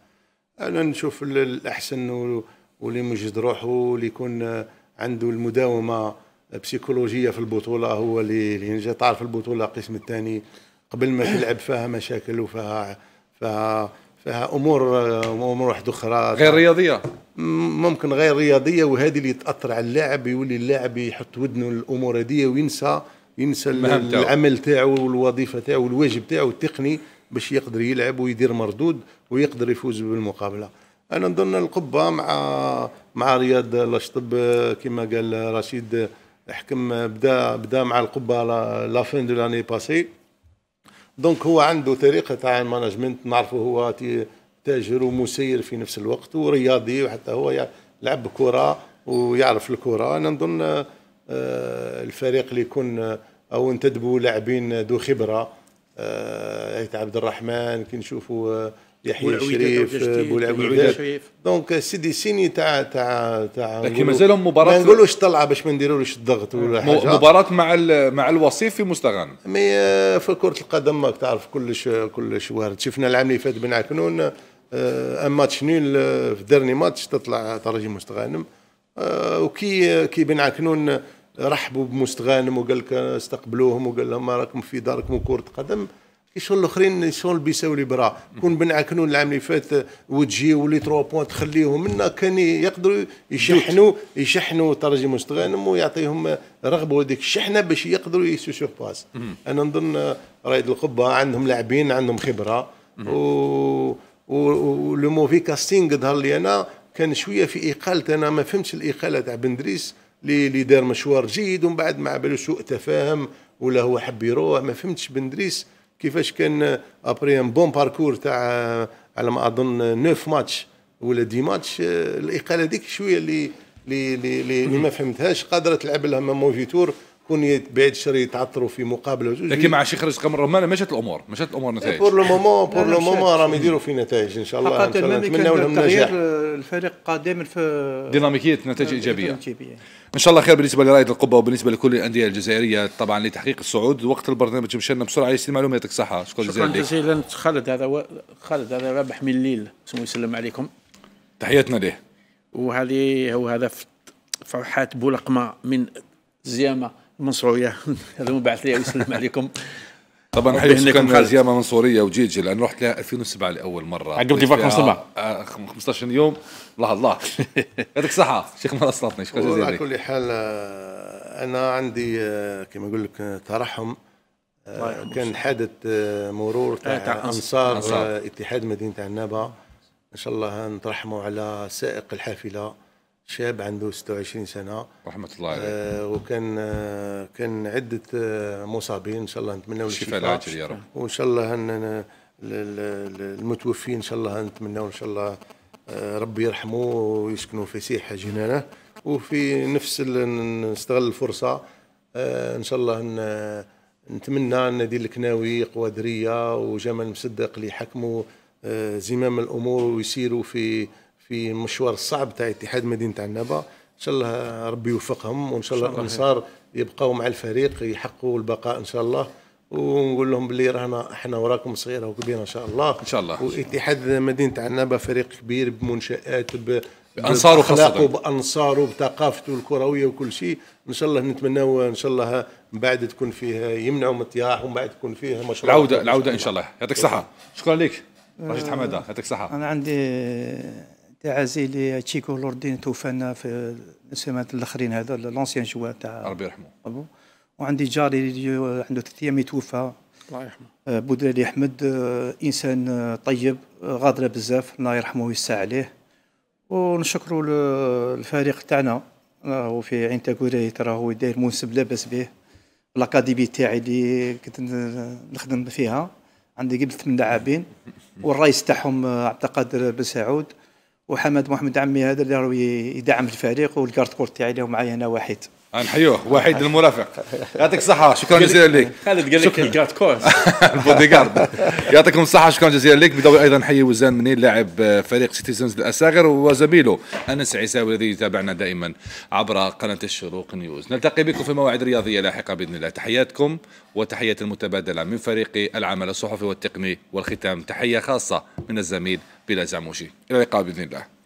انا نشوف الاحسن واللي مجد روحه واللي يكون عنده المداومه بسيكولوجيه في البطوله هو اللي ينجح تعرف البطوله القسم الثاني قبل ما تلعب فيها مشاكل وفيها فيها فيها امور امور واحده اخرى غير رياضيه ممكن غير رياضيه وهذه اللي تاثر على اللاعب يولي اللاعب يحط ودنه للامور هذه وينسى ينسى العمل تاعو والوظيفه تاعو والواجب تاعو التقني باش يقدر يلعب ويدير مردود ويقدر يفوز بالمقابله انا نظن القبه مع مع رياض لاشطب كما قال رشيد حكم بدا بدا مع القبه لا فين دو لاني باسي دونك هو عنده طريقه تاع المانجمنت نعرفه هو تاجر ومسير في نفس الوقت ورياضي وحتى هو يلعب كره ويعرف الكره انا نظن آه، الفريق اللي يكون آه، او انتدبوا لاعبين ذو خبره ايت آه، عبد الرحمن كي نشوفوا يحيى الشريف بولعويدات دونك سيدي سيني تاع تاع تاع لكن مازالهم مباراه ما نقولوش طلعه باش ما نديرولوش الضغط ولا حاجه مباراه مع مع الوصيف في مستغان مي آه، في كره القدم ماك تعرف كلش كلش وارد شفنا العام اللي فات بن عكنون ان آه، ماتش نول آه، في ديرني ماتش تطلع ترجي مستغانم وكي كي بن عكنون رحبوا بمستغانم وقال لك استقبلوهم وقال لهم راكم في داركم كره قدم كي شغل الاخرين شغل بيساو لي برا كون بن عكنون العام اللي فات وتجي ولي ترو بوان تخليهم منا كان يقدروا يشحنوا يشحنوا ترجي مستغانم ويعطيهم رغبه وديك الشحنه باش يقدروا يسو سور باس انا نظن رايد القبه عندهم لاعبين عندهم خبره و ولو موفي كاستينغ ظهر لي انا كان شويه في اقاله انا ما فهمتش الاقاله تاع بن دريس اللي دار مشوار جيد ومن بعد ما بالو سوء تفاهم ولا هو حب يروح ما فهمتش بن دريس كيفاش كان ابري ان بون باركور تاع على ما اظن 9 ماتش ولا دي ماتش الاقاله ديك شويه اللي اللي اللي, ما فهمتهاش قادره تلعب لها مامون تور كون بعيد شر يتعثروا في مقابله وزوج لكن مع الشيخ رزق قمر الرحمن مشات الامور مشات الامور نتائج بور لو مومون بور لو مومون راهم يديروا في نتائج ان شاء الله نتمنوا لهم نجاح الفريق قادم في ديناميكيه نتائج ايجابيه ان شاء الله خير بالنسبه لرائد القبه وبالنسبه لكل الانديه الجزائريه طبعا لتحقيق الصعود وقت البرنامج مشينا بسرعه يسلم معلومه يعطيك الصحه شكرا جزيلا شكرا جزيلا خالد هذا و... خالد هذا رابح من الليل اسمه يسلم عليكم تحياتنا له وهذه هو هذا فرحات بولقمه من زيامه المنصوريه هذا مبعث لي ويسلم عليكم طبعا حلو هناك خارجيامة ياما منصوريه وجيجي لان رحت لها 2007 لاول مره عقبتي فيها 2007 15 يوم الله الله يعطيك الصحه شيخ ما وصلتني شكرا جزيلا على كل حال آه، انا عندي آه، كما نقول لك آه، ترحم كان حادث مرور تاع انصار, أنصار اتحاد مدينه عنابه ان شاء الله نترحموا على سائق الحافله شاب عنده 26 سنه رحمه الله عليه آه وكان آه كان عده آه مصابين ان شاء الله نتمنوا الشفاء العاجل يا رب وان شاء الله ان المتوفين ان شاء الله نتمنوا ان شاء الله آه، ربي يرحمه ويسكنوا في سيحه جنانه وفي نفس نستغل الفرصه آه، ان شاء الله آه، نتمنى ان نادي الكناوي قوادريه وجمال مصدق اللي يحكموا زمام الامور ويسيروا في في مشوار صعب تاع اتحاد مدينه عنابه ان شاء الله ربي يوفقهم وان شاء الله الانصار يبقاو مع الفريق يحقوا البقاء ان شاء الله ونقول لهم باللي رانا احنا وراكم صغيره وكبيره ان شاء الله ان شاء الله واتحاد مدينه عنابه فريق كبير بمنشات ب بانصاره خاصه بانصاره بثقافته الكرويه وكل شيء ان شاء الله نتمناو ان شاء الله من بعد تكون فيها يمنعوا من الطياح ومن بعد تكون فيها مشروع العوده العوده ان شاء الله يعطيك الصحه شكرا لك رشيد حماده آه، يعطيك الصحه انا عندي تعازي لي تشيكو لوردين توفانا في السنوات الاخرين هذا لونسيان جوا تاع ربي يرحمه وعندي جاري عنده ثلاث ايام يتوفى الله يرحمه آه، بودالي احمد آه، انسان آه، طيب غادره بزاف الله يرحمه ويسع عليه ونشكروا الفريق تاعنا راهو في عين تاكوريت راهو داير منسب لاباس به الاكاديمي تاعي اللي كنت نخدم فيها عندي قبل ثمان لاعبين والرئيس تاعهم عبد القادر بن سعود وحمد محمد عمي هذا اللي راه يدعم الفريق والكارت كور تاعي اللي هو معايا هنا واحد نحيوه وحيد المرافق يعطيك الصحة شكرا جزيلا لك خالد قال لك الجارد كورس البودي جارد يعطيكم الصحة شكرا جزيلا لك بدوري أيضا نحيي وزان منين لاعب آه، فريق سيتيزنز الأساغر وزميله أنس عيساوي الذي يتابعنا دائما عبر قناة الشروق نيوز نلتقي بكم في مواعيد رياضية لاحقة بإذن الله تحياتكم وتحيات المتبادلة من فريق العمل الصحفي والتقني والختام تحية خاصة من الزميل بلا زاموشي إلى اللقاء بإذن الله